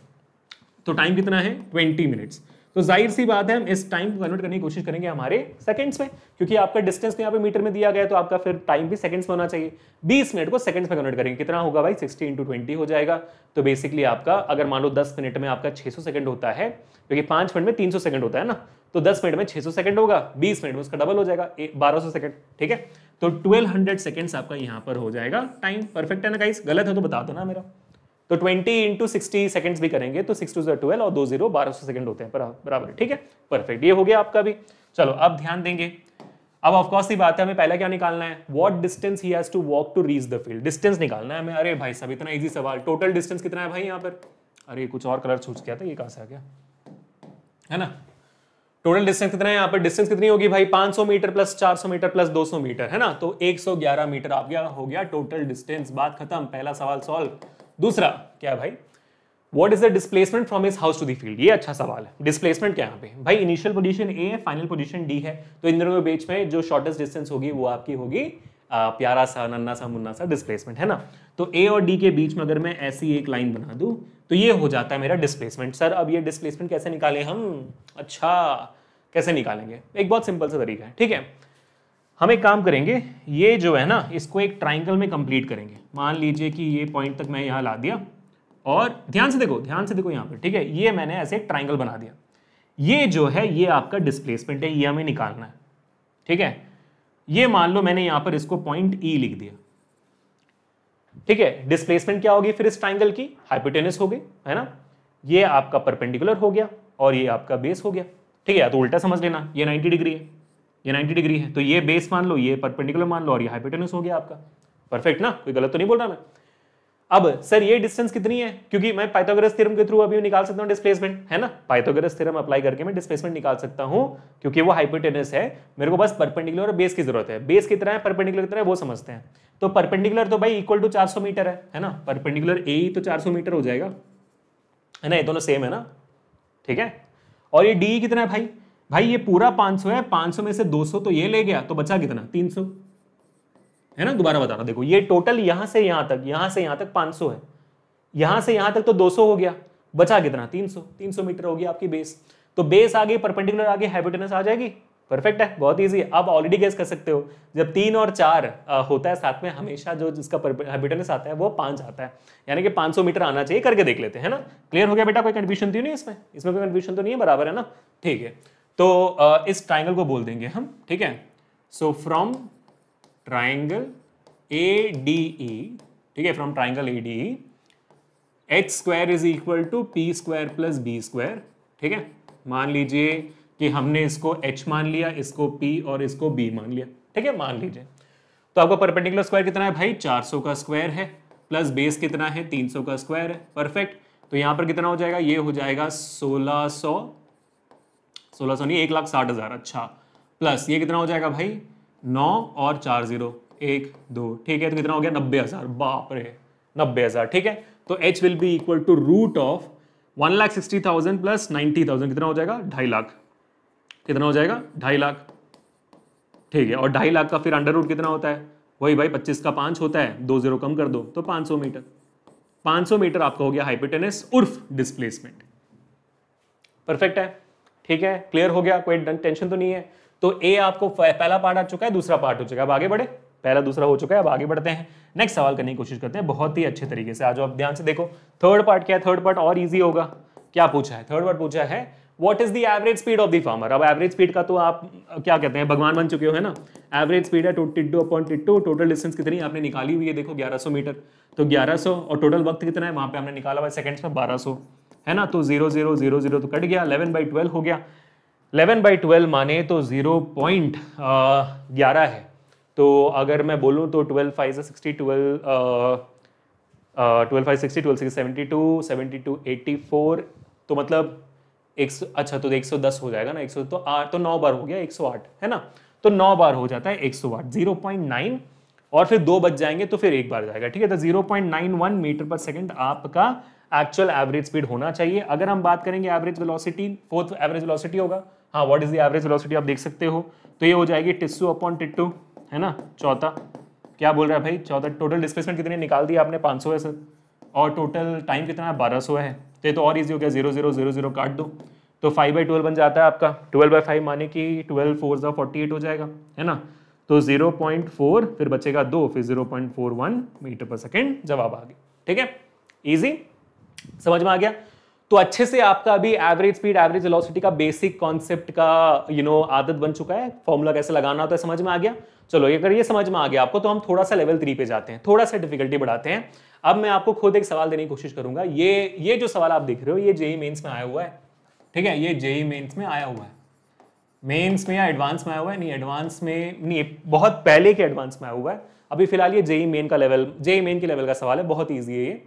तो टाइम कितना है ट्वेंटी मिनट्स तो जाहिर सी बात है हम इस टाइम को कन्वर्ट करने की कोशिश करेंगे हमारे सेकंड्स में क्योंकि आपका डिस्टेंस तो यहाँ पे मीटर में दिया गया तो आपका फिर टाइम भी सेकंड्स में होना चाहिए 20 मिनट को सेकंड्स में कन्वर्ट करेंगे कितना होगा भाई 60 इंटू ट्वेंटी हो जाएगा तो बेसिकली आपका अगर मान लो दस मिनट में आपका छह सेकंड होता है क्योंकि तो मिनट में तीन सेकंड होता है ना तो दस मिनट में छह सेकंड होगा बीस मिनट में उसका डबल हो जाएगा बारह सेकंड ठीक है तो ट्वेल्व हंड्रेड आपका यहाँ पर हो जाएगा टाइम परफेक्ट है ना गाइस गलत है तो बता दो ना मेरा तो 20 इंटू सिक्सटी सेकेंड्स भी करेंगे तो सिक्स टू जो ट्वेल्व और दो जीरो बारह सौ सेकेंड होते हैं बराबर ठीक है परफेक्ट ये हो गया आपका भी चलो अब ध्यान देंगे अब ऑफकोर्स ही बात है हमें पहले क्या निकालना है what distance he has to walk to reach the field distance निकालना है हमें अरे भाई साहब इतना ईजी सवाल टोटल डिस्टेंस कितना है भाई यहाँ पर अरे कुछ और कलर छूट गया था ये कहाँ से आ गया है ना टोटल डिस्टेंस कितना है यहाँ पर डिस्टेंस कितनी होगी भाई 500 metre plus 400 metre plus 200 metre है ना तो 111 मीटर आप गया हो गया टोटल डिस्टेंस बात खत्म पहला सवाल सॉल्व दूसरा क्या भाई what is the displacement from his house to the field ये अच्छा सवाल है डिस्प्लेसमेंट क्या यहाँ पे भाई इनिशियल पोजिशन ए है फाइनल पोजिशन डी है तो इन दोनों के बीच में जो शॉर्टेस्ट डिस्टेंस होगी वो आपकी होगी आ, प्यारा सा नन्ना सा मुन्ना सा डिस्प्लेसमेंट है ना तो ए और डी के बीच में अगर मैं ऐसी एक लाइन बना दूँ तो ये हो जाता है मेरा डिस्प्लेसमेंट सर अब ये डिस्प्लेसमेंट कैसे निकालें हम अच्छा कैसे निकालेंगे एक बहुत सिंपल सा तरीका है ठीक है हम एक काम करेंगे ये जो है ना इसको एक ट्राइंगल में कंप्लीट करेंगे मान लीजिए कि ये पॉइंट तक मैं यहाँ ला दिया और ध्यान से देखो ध्यान से देखो यहाँ पर ठीक है ये मैंने ऐसे एक ट्राइंगल बना दिया ये जो है ये आपका डिस्प्लेसमेंट है ये हमें निकालना है ठीक है ये मान लो मैंने यहाँ पर इसको पॉइंट ई e लिख दिया ठीक है डिस्प्लेसमेंट क्या होगी फिर इस ट्राइंगल की हाइपोटेनिस हो गई है ना ये आपका परपेंडिकुलर हो गया और ये आपका बेस हो गया ठीक है या तो उल्टा समझ लेना ये 90 डिग्री है ये 90 डिग्री है तो ये बेस मान लो ये परपेंडिकुलर मान लो और ये हाइपोटेनस हो गया आपका परफेक्ट ना कोई गलत तो नहीं बोल रहा मैं अब सर ये डिस्टेंस कितनी है क्योंकि मैं पाइथागोरस थ्योरम के थ्रू अभी निकाल सकता हूं डिस्प्लेसमेंट है ना पाइथागोरस थ्योरम अप्लाई करके मैं डिस्प्लेसमेंट निकाल सकता हूं क्योंकि वो हाइपोटेनस है मेरे को बस परपेंडिकुलर और बेस की जरूरत है बेस कितना है परपेंडिकुलर कितना है वो समझते हैं तो परपेंडिकुलर तो भाई इक्वल टू 400 मीटर है है ना परपेंडिकुलर ए तो 400 मीटर हो जाएगा है ना ये दोनों सेम है ना ठीक है और ये डी कितना है भाई भाई ये पूरा 500 है 500 में से 200 तो ये ले गया तो बचा कितना 300 है ना दोबारा बता रहा देखो ये टोटल यहां से यहां तक यहां से यहां तक 500 है यहां से यहां तक तो 200 हो गया बचा कितना 300 300 मीटर हो गया आपकी बेस तो बेस आगे परपेंडिकुलर आगे हैबिटेनस आ जाएगी परफेक्ट है बहुत ईजी आप ऑलरेडी गेस कर सकते हो जब तीन और चार आ, होता है साथ में हमेशा जो जिसका हैबिटेंस आता है वो पांच आता है यानी कि 500 मीटर आना चाहिए करके देख लेते हैं ना क्लियर हो गया बेटा कोई कन्फ्यूजन तो नहीं इसमें इसमें कोई कन्फ्यूजन तो नहीं है बराबर है ना ठीक है तो इस ट्राइंगल को बोल देंगे हम ठीक है so from triangle A D E ठीक है from triangle A D E H square is equal to P square plus B square ठीक है मान लीजिए कि हमने इसको एच मान लिया इसको पी और इसको बी मान लिया ठीक है मान लीजिए तो आपका परपेंडिकुलर स्क्वायर कितना है भाई 400 का स्क्वायर है प्लस बेस कितना है 300 का स्क्वायर है परफेक्ट तो यहां पर कितना हो जाएगा ये हो जाएगा 1600 सोलह सौ नहीं एक लाख साठ हज़ार अच्छा प्लस ये कितना हो जाएगा भाई नौ और चार जीरो एक दो ठीक है तो कितना हो गया नब्बे हज़ार बाप रे नब्बे हज़ार ठीक है तो H will be equal to root of one lakh sixty thousand plus ninety thousand कितना हो जाएगा ढाई लाख कितना हो जाएगा ढाई लाख ठीक है और ढाई लाख का फिर अंडर रूट कितना होता है वही भाई पच्चीस का पांच होता है दो जीरो कम कर दो तो पांच सौ मीटर पांच सौ मीटर आपका हो गया हाइपोटेनस उर्फ डिस्प्लेसमेंट परफेक्ट है ठीक है क्लियर हो गया कोई टेंशन तो नहीं है तो ए आपको पहला पार्ट आ चुका है दूसरा पार्ट हो चुका है अब आगे बढ़े पहला दूसरा हो चुका है अब आगे बढ़ते हैं नेक्स्ट सवाल करने की कोशिश करते हैं बहुत ही अच्छे तरीके से आज आप ध्यान से देखो थर्ड पार्ट क्या है थर्ड पार्ट और ईजी होगा क्या पूछा है थर्ड पार्ट पूछा है what is the average speed of the farmer अब एवरेज स्पीड का तो आप क्या कहते हैं भगवान बन चुके हो है ना एवरेज स्पीड है टिड्डो अपॉन टिड्डो टोटल डिस्टेंस कितनी आपने निकाली हुई है देखो 1100 मीटर तो 1100 और टोटल वक्त कितना है वहां पे हमने निकाला हुआ सेकंड्स में 1200 है ना तो जीरो जीरो जीरो जीरो तो कट गया अलेवन बाई ट्वेल्व हो गया अलेवन बाई ट्वेल्व माने तो जीरो पॉइंट ग्यारह है तो अगर मैं बोलूँ तो twelve five sixty twelve twelve five sixty twelve six seventy two seventy two eighty four तो मतलब एक अच्छा तो एक सौ दस हो जाएगा ना एक सौ तो आठ तो नौ बार हो गया एक सौ आठ है ना तो नौ बार हो जाता है एक सौ आठ जीरो पॉइंट नाइन और फिर दो बज जाएंगे तो फिर एक बार जाएगा ठीक है तो zero point nine one metre per second आपका एक्चुअल एवरेज स्पीड होना चाहिए अगर हम बात करेंगे average velocity fourth average velocity होगा हाँ what is the average velocity आप देख सकते हो तो ये हो जाएगी टिस्सू अपॉन टिट्टू है ना चौथा क्या बोल रहा है भाई चौथा टोटल डिस्प्लेसमेंट कितने निकाल दिया आपने पाँच है सर और टोटल टाइम कितना है बारह है तो ये तो और ईजी हो गया जीरो जीरो जीरो जीरो काट दो तो फाइव बाई ट्वेल्व बन जाता है आपका ट्वेल्व बाई फाइव माने की ट्वेल्व फोर जो फोर्टी एट हो जाएगा है ना तो जीरो पॉइंट फोर फिर बचेगा दो फिर zero point four one metre per second जवाब आ गया ठीक है इजी समझ में आ गया तो अच्छे से आपका अभी एवरेज स्पीड एवरेज वेलोसिटी का बेसिक कॉन्सेप्ट का यू you नो know, आदत बन चुका है फॉर्मूला कैसे लगाना होता है समझ में आ गया चलो अगर ये समझ में आ गया आपको तो हम थोड़ा सा लेवल थ्री पे जाते हैं थोड़ा सा डिफिकल्टी बढ़ाते हैं अब मैं आपको खुद एक सवाल देने की कोशिश करूंगा ये ये जो सवाल आप देख रहे हो ये जेई मेन्स e में आया हुआ है ठीक है ये जेई मेन्स e में आया हुआ है मेन्स में या एडवांस में आया हुआ है नहीं एडवांस में नहीं बहुत पहले के एडवांस में आया हुआ है अभी फिलहाल ये जेई मेन e का लेवल जेई मेन के लेवल का सवाल है बहुत ईजी है ये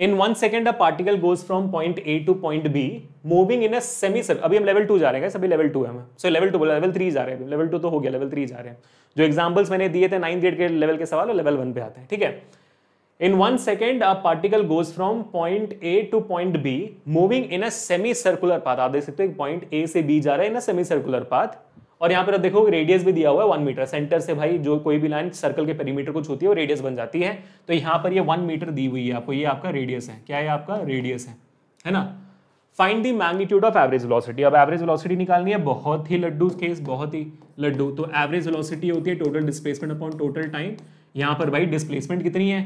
in one second a particle goes from point A to point B moving in a semi circle अभी हम लेवल टू जा रहे हैं सभी लेवल टू है हम सो लेवल टू बोला लेवल थ्री जा रहे हैं लेवल टू तो हो गया लेवल थ्री जा रहे हैं जो एग्जाम्पल्स मैंने दिए थे नाइन ग्रेड के लेवल के सवाल और लेवल वन पे आते हैं ठीक है in one second a particle goes from point A to point B moving in a semi circular path आप देख सकते हो पॉइंट ए से बी जा रहा है in a semi circular path और यहाँ पर तो देखो रेडियस भी दिया हुआ है वन मीटर सेंटर से भाई जो कोई भी लाइन सर्कल के पेरीमीटर को छूती है वो रेडियस बन जाती है तो यहाँ पर ये वन मीटर दी हुई है आपको ये आपका रेडियस है क्या है आपका रेडियस है है ना find the magnitude of average velocity अब एवरेज वेलोसिटी निकालनी है बहुत ही लड्डू केस बहुत ही लड्डू तो एवरेज वेलोसिटी होती है total displacement upon total time यहाँ पर भाई डिस्प्लेसमेंट कितनी है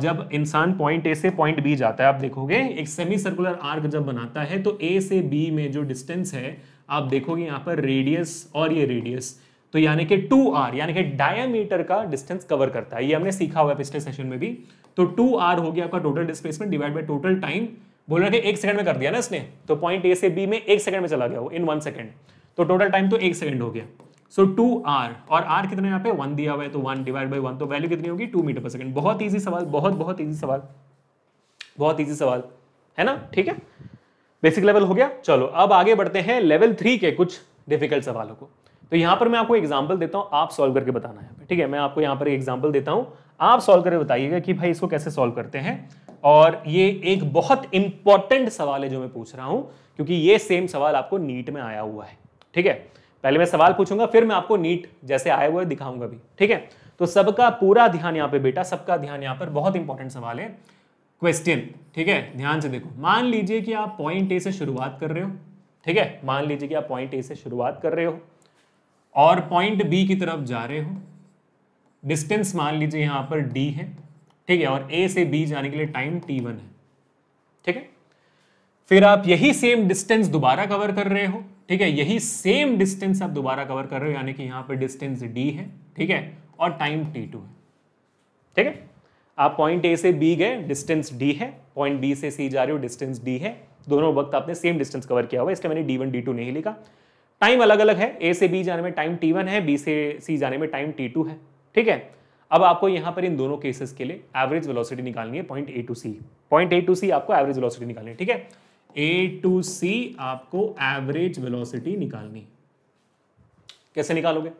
जब इंसान पॉइंट ए से पॉइंट बी जाता है आप देखोगे एक सेमी सर्कुलर आर्क जब बनाता है तो ए से बी में जो डिस्टेंस है आप देखोगे यहां पर रेडियस और ये रेडियस तो यानी कि टू आर यानी कि डायमीटर का डिस्टेंस कवर करता है ये हमने सीखा हुआ है पिछले सेशन में भी तो टू आर हो गया आपका total displacement divide by total time बोल रहे एक सेकंड में कर दिया ना इसने तो पॉइंट ए से बी में एक सेकंड में चला गया वो इन वन सेकंड तो टोटल टाइम तो एक सेकंड हो गया सो टू आर और आर कितने यहाँ पे वन दिया हुआ है तो वन डिवाइड बाई वन तो वैल्यू कितनी होगी टू मीटर पर सेकंड बहुत ईजी सवाल बहुत बहुत ईजी सवाल बहुत ईजी सवाल है ना ठीक है बेसिक लेवल हो गया चलो अब आगे बढ़ते हैं लेवल थ्री के कुछ डिफिकल्ट सवालों को तो यहां पर मैं आपको एग्जाम्पल देता हूं आप सॉल्व करके बताना है ठीक है मैं आपको यहां पर एग्जाम्पल देता हूँ आप सॉल्व करके बताइएगा कि भाई इसको कैसे सॉल्व करते हैं और ये एक बहुत इंपॉर्टेंट सवाल है जो मैं पूछ रहा हूं क्योंकि ये सेम सवाल आपको नीट में आया हुआ है ठीक है पहले मैं सवाल पूछूंगा फिर मैं आपको नीट जैसे आया हुआ है दिखाऊंगा भी ठीक है तो सबका पूरा ध्यान यहाँ पे बेटा सबका ध्यान यहाँ पर बहुत इंपॉर्टेंट सवाल है क्वेश्चन ठीक है ध्यान से देखो मान लीजिए कि आप पॉइंट ए से शुरुआत कर रहे हो ठीक है मान लीजिए कि आप पॉइंट ए से शुरुआत कर रहे हो और पॉइंट बी की तरफ जा रहे हो डिस्टेंस मान लीजिए यहां पर डी है ठीक है और ए से बी जाने के लिए टाइम टी वन है ठीक है फिर आप यही सेम डिस्टेंस दोबारा कवर कर रहे हो ठीक है यही सेम डिस्टेंस आप दोबारा कवर कर रहे हो यानी कि यहाँ पर डिस्टेंस डी है ठीक है और टाइम टी टू है ठीक है आप पॉइंट ए से बी गए डिस्टेंस डी है पॉइंट बी से सी जा रहे हो डिस्टेंस डी है दोनों वक्त आपने सेम डिस्टेंस कवर किया हुआ इसलिए मैंने डी वन डी टू नहीं लिखा टाइम अलग अलग है ए से बी जाने में टाइम टी वन है बी से सी जाने में टाइम टी टू है ठीक है अब आपको यहां पर इन दोनों केसेस के लिए एवरेज वेलोसिटी निकालनी है point A to C point A to C आपको एवरेज वेलोसिटी निकालनी है ठीक है ए टू सी आपको एवरेज वेलोसिटी निकालनी कैसे निकालोगे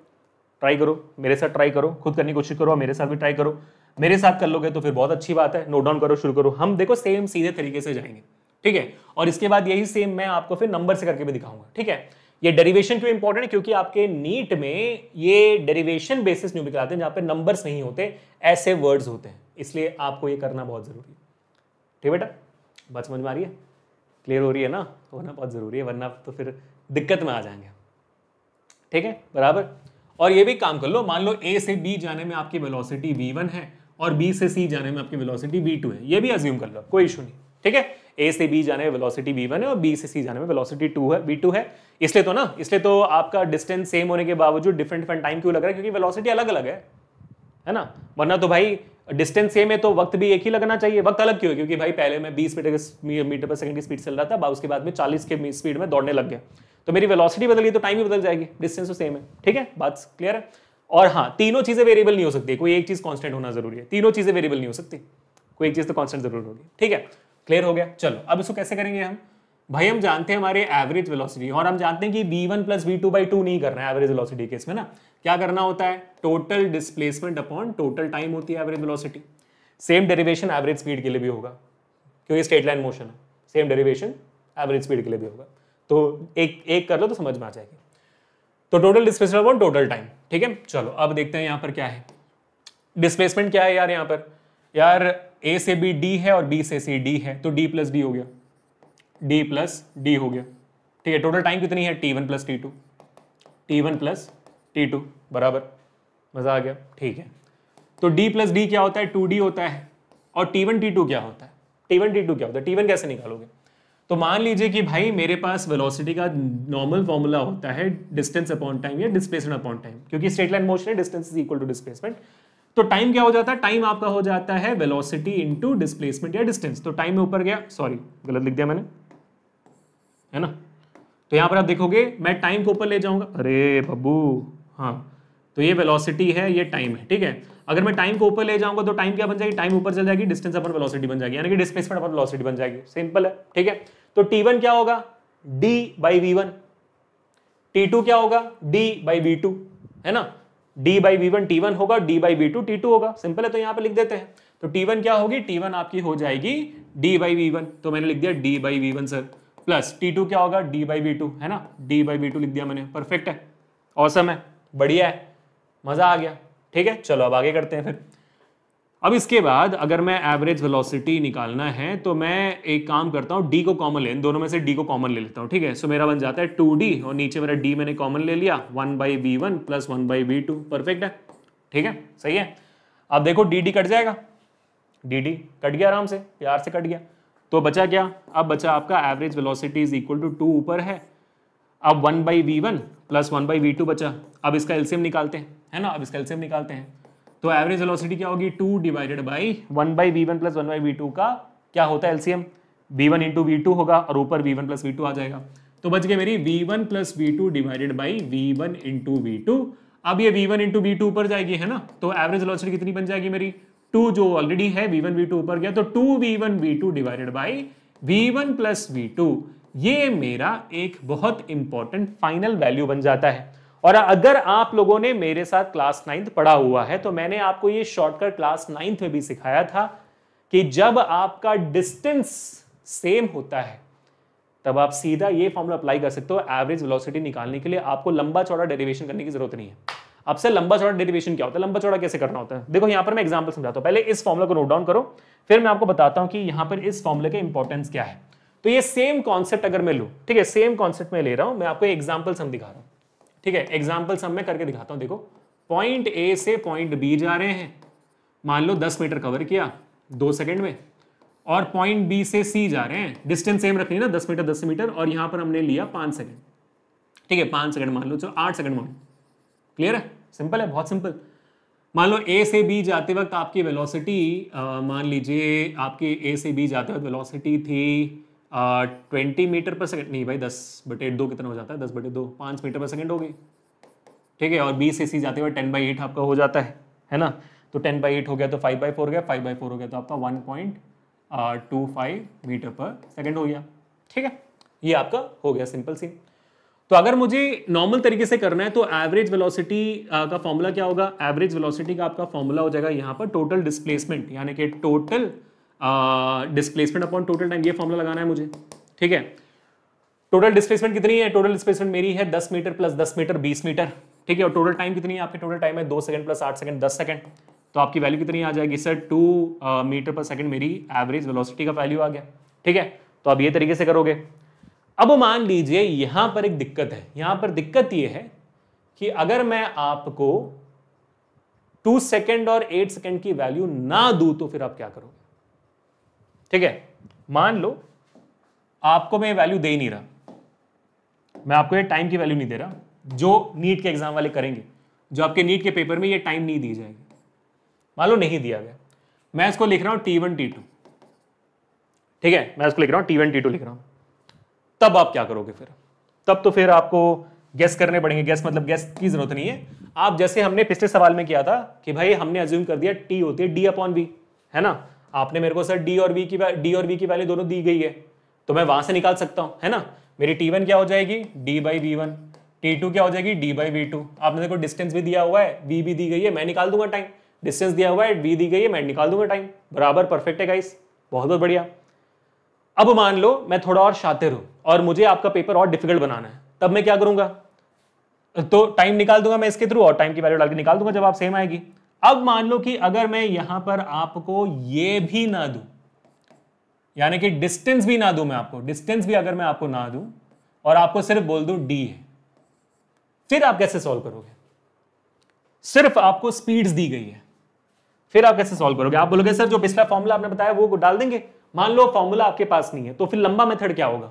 ट्राई करो मेरे साथ ट्राई करो खुद करने की कोशिश करो मेरे साथ भी ट्राई करो मेरे साथ कर लोगे तो फिर बहुत अच्छी बात है नोट डाउन करो शुरू करो हम देखो सेम सीधे तरीके से जाएंगे ठीक है और इसके बाद यही सेम मैं आपको फिर नंबर से करके भी दिखाऊंगा ठीक है ये डेरिवेशन क्यों इंपॉर्टेंट है क्योंकि आपके नीट में ये डेरिवेशन बेसिस न्यू बिकलाते हैं जहाँ पे नंबर्स नहीं होते ऐसे वर्ड्स होते हैं इसलिए आपको ये करना बहुत ज़रूरी है ठीक बेटा बात समझ में आ रही है क्लियर हो रही है ना होना बहुत ज़रूरी है वरना तो फिर दिक्कत में आ जाएंगे ठीक है बराबर और ये भी काम कर लो मान लो ए से बी जाने में आपकी वेलोसिटी वी वन है और बी से सी जाने में आपकी वेलोसिटी बी टू है ये भी अज्यूम कर लो कोई इशू नहीं ठीक है ए से बी जाने में वेलोसिटी बी वन है और बी से सी जाने में वेलोसिटी टू है बी टू है इसलिए तो ना इसलिए तो आपका डिस्टेंस सेम होने के बावजूद डिफरेंट डिफरेंट टाइम क्यों लग रहा है क्योंकि वेलोसिटी अलग अलग है है ना वरना तो भाई डिस्टेंस सेम है तो वक्त भी एक ही लगना चाहिए वक्त अलग क्यों है क्योंकि भाई पहले मैं बीस मीटर मीटर पर सेकंड की स्पीड चल रहा था उसके बाद में चालीस के स्पीड में दौड़ने लग गया तो मेरी वेलोसिटी बदली तो टाइम भी बदल जाएगी डिस्टेंस तो सेम है ठीक है बात क्लियर है और हाँ तीनों चीज़ें वेरिएबल नहीं हो सकती कोई एक चीज़ कॉन्स्टेंट होना जरूरी है तीनों चीज़ें वेरिएबल नहीं हो सकती कोई एक चीज़ तो कॉन्स्टेंट जरूर होगी ठीक है क्लियर हो गया चलो अब इसको कैसे करेंगे हम भाई हम जानते हैं हमारे एवरेज वेलोसिटी और हम जानते हैं कि V one plus we two by two नहीं करना है एवरेज वेलोसिटी केस में ना क्या करना होता है total displacement upon total time होती है average velocity same derivation average speed के लिए भी होगा क्योंकि स्ट्रेट लाइन मोशन है सेम डेरिवेशन एवरेज स्पीड के लिए भी होगा तो एक एक कर लो तो समझ में आ जाएगी तो total displacement upon total time ठीक है चलो अब देखते हैं यहां पर क्या है डिस्प्लेसमेंट क्या है यार यहां पर यार ए से बी डी है और बी से सी डी है तो डी प्लस डी हो गया डी प्लस डी हो गया ठीक है टोटल टाइम कितनी है T one plus T two T one plus T two बराबर मज़ा आ गया ठीक है तो डी प्लस डी क्या होता है टू डी होता है और टी वन टी टू क्या होता है टी वन टी टू क्या होता है टी वन कैसे निकालोगे तो मान लीजिए कि भाई मेरे पास वेलोसिटी का नॉर्मल फॉर्मूला होता है डिस्टेंस अपॉन टाइम या डिस्प्लेसमेंट अपॉन टाइम क्योंकि स्ट्रेट लाइन मोशन है distance is equal to displacement तो टाइम क्या हो जाता है टाइम आपका हो जाता है वेलोसिटी इनटू डिस्प्लेसमेंट या डिस्टेंस तो टाइम में ऊपर गया सॉरी गलत लिख दिया मैंने है ना तो यहाँ पर आप देखोगे मैं टाइम को ऊपर ले जाऊंगा अरे बब्बू हाँ तो ये वेलोसिटी है ये टाइम है ठीक है अगर मैं टाइम को ऊपर ले जाऊंगा तो टाइम क्या बन जाएगी टाइम ऊपर चल जाएगी डिस्टेंस अपन वेलोसिटी बन जाएगी यानी कि डिस्प्लेसमेंट अपन वेलोसिटी बन जाएगी सिंपल है ठीक है तो T1 क्या होगा D by we one T two क्या होगा D बाई वी टू है ना D by we one T one होगा D by V two T two होगा सिंपल है तो यहां पर लिख देते हैं तो टी क्या होगी टी आपकी हो जाएगी डी बाई वी वन तो मैंने लिख दिया D by we one sir plus T क्या होगा डी बाई वी टू है ना डी बाई वी टू लिख दिया मैंने परफेक्ट है औसम है बढ़िया है मज़ा आ गया ठीक है चलो अब आगे करते हैं फिर अब इसके बाद अगर मैं एवरेज वेलोसिटी निकालना है तो मैं एक काम करता हूँ डी को कॉमन ले दोनों में से डी को कॉमन ले लेता हूँ ठीक है सो मेरा बन जाता है टू डी और नीचे मेरा डी मैंने कॉमन ले लिया one by we one plus one by V two perfect है ठीक है सही है अब देखो डी डी कट जाएगा डी डी कट गया आराम से प्यार से कट गया तो बचा क्या अब बचा आपका average velocity is equal to two ऊपर है अब one by we one plus one by V two बचा अब इसका एल्सियम निकालते हैं है ना अब इसका एल्सियम निकालते हैं तो एवरेज वेलोसिटी क्या होगी two divided by one by we one plus one by V two का क्या होता है LCM V one into V two होगा और ऊपर we one plus we two आ जाएगा तो बच गए मेरी V one plus we two divided by we one into V two अब ये V one into V two ऊपर जाएगी है ना तो एवरेज वेलोसिटी कितनी बन जाएगी मेरी टू जो ऑलरेडी है वी वन वी टू ऊपर गया तो two we one we two divided by we one plus we two ये मेरा एक बहुत इंपॉर्टेंट फाइनल वैल्यू बन जाता है और अगर आप लोगों ने मेरे साथ क्लास नाइन्थ पढ़ा हुआ है तो मैंने आपको ये शॉर्टकट क्लास नाइन्थ में भी सिखाया था कि जब आपका डिस्टेंस सेम होता है तब आप सीधा ये फॉर्मूला अप्लाई कर सकते हो एवरेज वेलोसिटी निकालने के लिए आपको लंबा चौड़ा डेरिवेशन करने की जरूरत नहीं है अब से लंबा चौड़ा डेरिवेशन क्या होता है लंबा चौड़ा कैसे करना होता है देखो यहां पर मैं एग्जाम्पल समझाता हूँ पहले इस फॉर्मुला को नोट डाउन करो फिर मैं आपको बताता हूँ कि यहाँ पर इस फॉर्मुले का इंपॉर्टेंस क्या है तो ये सेम कॉन्सेप्ट अगर मैं लू ठीक है सेम कॉन्सेप्ट में ले रहा हूं मैं आपको एग्जाम्पल हम दिखा रहा हूँ ठीक है एग्जाम्पल सब मैं करके दिखाता हूं देखो पॉइंट ए से पॉइंट बी जा रहे हैं मान लो दस मीटर कवर किया दो सेकेंड में और पॉइंट बी से सी जा रहे हैं डिस्टेंस सेम रखनी ना दस मीटर दस मीटर और यहां पर हमने लिया पांच सेकेंड ठीक है पांच सेकेंड मान लो चलो आठ सेकंड मान लो क्लियर है सिंपल है बहुत सिंपल मान लो ए से बी जाते वक्त आपकी वेलोसिटी मान लीजिए आपकी ए से बी जाते वक्त वेलोसिटी थी ट्वेंटी मीटर पर सेकेंड नहीं भाई दस बटे दो कितना हो जाता है दस बटे दो पाँच मीटर पर सेकेंड हो गई ठीक है और बीस ए सी जाते हुए टेन बाई एट आपका हो जाता है है ना तो टेन बाई एट हो गया तो फाइव बाई फोर हो गया फाइव बाई फोर हो गया तो आपका one point two five metre per second हो गया ठीक है ये आपका हो गया सिंपल सीन तो अगर मुझे नॉर्मल तरीके से करना है तो एवरेज वेलोसिटी का फॉर्मूला क्या होगा एवरेज वेलोसिटी का आपका फॉर्मूला हो जाएगा यहाँ पर टोटल डिस्प्लेसमेंट यानी कि total displacement upon total time ये फॉर्मला लगाना है मुझे ठीक है टोटल डिस्प्लेसमेंट कितनी है टोटल डिस्प्लेसमेंट मेरी है दस मीटर प्लस दस मीटर बीस मीटर ठीक है और टोटल टाइम कितनी है आपके टोटल टाइम है दो सेकंड प्लस आठ सेकंड दस सेकंड तो आपकी वैल्यू कितनी आ जाएगी sir two metre per second मेरी एवरेज वेलोसिटी का वैल्यू आ गया ठीक है तो आप ये तरीके से करोगे अब मान लीजिए यहां पर एक दिक्कत है यहाँ पर दिक्कत ये है कि अगर मैं आपको टू सेकेंड और एट सेकेंड की वैल्यू ना दू तो फिर आप क्या करोगे ठीक है मान लो आपको मैं वैल्यू दे ही नहीं रहा मैं आपको ये टाइम की वैल्यू नहीं दे रहा जो नीट के एग्जाम वाले करेंगे जो आपके नीट के पेपर में ये टाइम नहीं दी जाएगी मान लो नहीं दिया गया मैं इसको लिख रहा हूं टी वन टी टू ठीक है मैं इसको लिख रहा हूं टी वन टी टू लिख रहा हूं तब आप क्या करोगे फिर तब तो फिर आपको गैस करने पड़ेंगे गैस मतलब गैस की जरूरत नहीं है आप जैसे हमने पिछले सवाल में किया था कि भाई हमने अज्यूम कर दिया टी होती है डी अपॉन बी है ना आपने मेरे को सर डी और बी की डी और बी की वैल्यू दोनों दी गई है तो मैं वहां से निकाल सकता हूँ है ना मेरी टी वन क्या हो जाएगी D by we one T two क्या हो जाएगी डी बाई वी टू आपने देखो डिस्टेंस भी दिया हुआ है वी भी दी गई है मैं निकाल दूंगा टाइम डिस्टेंस दिया हुआ है वी दी गई है मैं निकाल दूंगा टाइम बराबर परफेक्ट है गाइस बहुत बहुत बढ़िया अब मान लो मैं थोड़ा और शातिर हूं और मुझे आपका पेपर और डिफिकल्ट बनाना है तब मैं क्या करूंगा तो टाइम निकाल दूंगा मैं इसके थ्रू और टाइम की वैल्यू डाल के निकाल दूंगा जब आप सेम आएगी अब मान लो कि अगर मैं यहां पर आपको ये भी ना दू यानी कि डिस्टेंस भी ना दू मैं आपको डिस्टेंस भी अगर मैं आपको ना दू और आपको सिर्फ बोल दू डी है फिर आप कैसे सॉल्व करोगे सिर्फ आपको स्पीड्स दी गई है फिर आप कैसे सॉल्व करोगे आप बोलोगे सर जो पिछला फॉर्मूला आपने बताया वो डाल देंगे मान लो फॉर्मूला आपके पास नहीं है तो फिर लंबा मेथड क्या होगा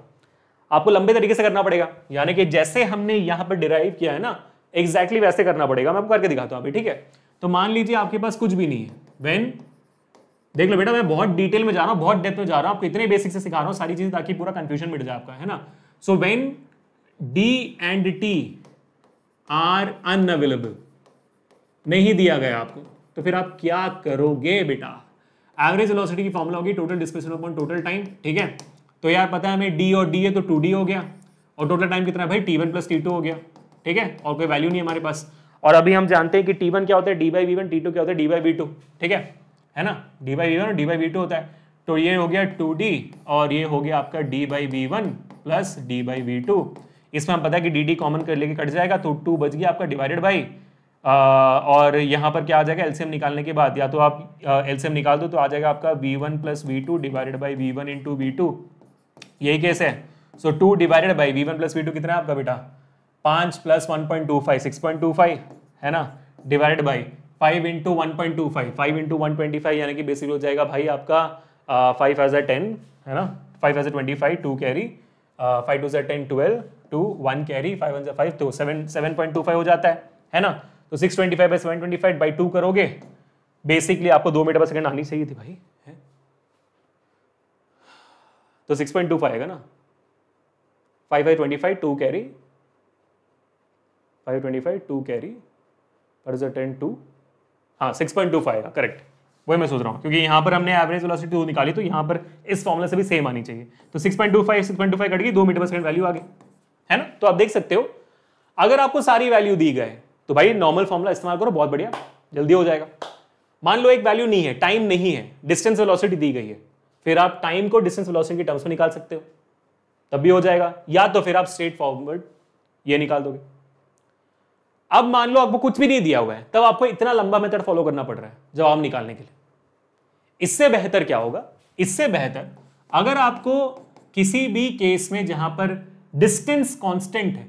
आपको लंबे तरीके से करना पड़ेगा यानी कि जैसे हमने यहां पर डिराइव किया है ना एग्जैक्टली exactly वैसे करना पड़ेगा मैं आपको करके दिखाता हूं अभी ठीक है तो मान लीजिए आपके पास कुछ भी नहीं है वेन देख लो बेटा मैं बहुत डिटेल में जा रहा हूँ बहुत डेप्थ में जा रहा हूँ आपको इतने बेसिक से सिखा रहा हूँ सारी चीज़ें ताकि पूरा कंफ्यूजन मिट जाए आपका है ना so when D and T are unable नहीं दिया गया आपको तो फिर आप क्या करोगे बेटा एवरेज वेलोसिटी की फॉर्मूला होगी total displacement upon total time ठीक है तो यार पता है हमें डी और डी है तो टू डी हो गया और टोटल टाइम कितना है भाई T one plus T two हो गया ठीक है और कोई वैल्यू नहीं हमारे पास और अभी हम जानते हैं कि टी वन क्या होता है D by we one T two क्या होता है डी बाई वी टू ठीक है है ना डी बाई वी वन और डी बाई वी टू होता है तो ये हो गया टू डी और ये हो गया आपका D by we one plus D by V two इसमें हम पता है कि डी डी कॉमन कर लेके कट जाएगा तो टू बच गया आपका डिवाइडेड बाई और यहाँ पर क्या आ जाएगा एलसीएम निकालने के बाद या तो आप एलसीएम निकाल दो तो आ जाएगा आपका V one plus we two divided by we one into V two यही केस है so two divided by we one plus we two कितना है आपका बेटा पाँच plus one point two five six point two five है ना divide by five into one point two five five into one twenty five यानी कि basically हो जाएगा भाई आपका फाइव एज टेन है ना फाइव एज twenty five two carry five two जै ten twelve two one carry five one five तो seven seven point two five हो जाता है है ना तो six twenty five by seven twenty five by two करोगे बेसिकली आपको दो मीटर पर सेकेंड आनी चाहिए थी भाई है? तो सिक्स पॉइंट टू फाइव आएगा ना five by twenty five two carry 525 two carry पर इज टेन टू हाँ six point two five correct वही मैं सोच रहा हूँ क्योंकि यहाँ पर हमने एवरेज वेलोसिटी दो निकाली तो यहाँ पर इस फॉर्मुला से भी सेम आनी चाहिए तो six point two five six point two five cut गई दो मीटर पर सेकंड वैल्यू आ गई है ना तो आप देख सकते हो अगर आपको सारी वैल्यू दी गए तो भाई नॉर्मल फॉर्मुला इस्तेमाल करो बहुत बढ़िया जल्दी हो जाएगा मान लो एक वैल्यू नहीं है टाइम नहीं है डिस्टेंस वेलोसिटी दी गई है फिर आप टाइम को डिस्टेंस वेलोसिटी के टर्म्स में निकाल सकते हो तब भी हो जाएगा या तो फिर आप स्ट्रेट फॉरवर्ड ये निकाल दोगे अब मान लो आपको कुछ भी नहीं दिया हुआ है तब आपको इतना लंबा मेथड फॉलो करना पड़ रहा है जवाब निकालने के लिए इससे बेहतर क्या होगा इससे बेहतर अगर आपको किसी भी केस में जहां पर डिस्टेंस कांस्टेंट है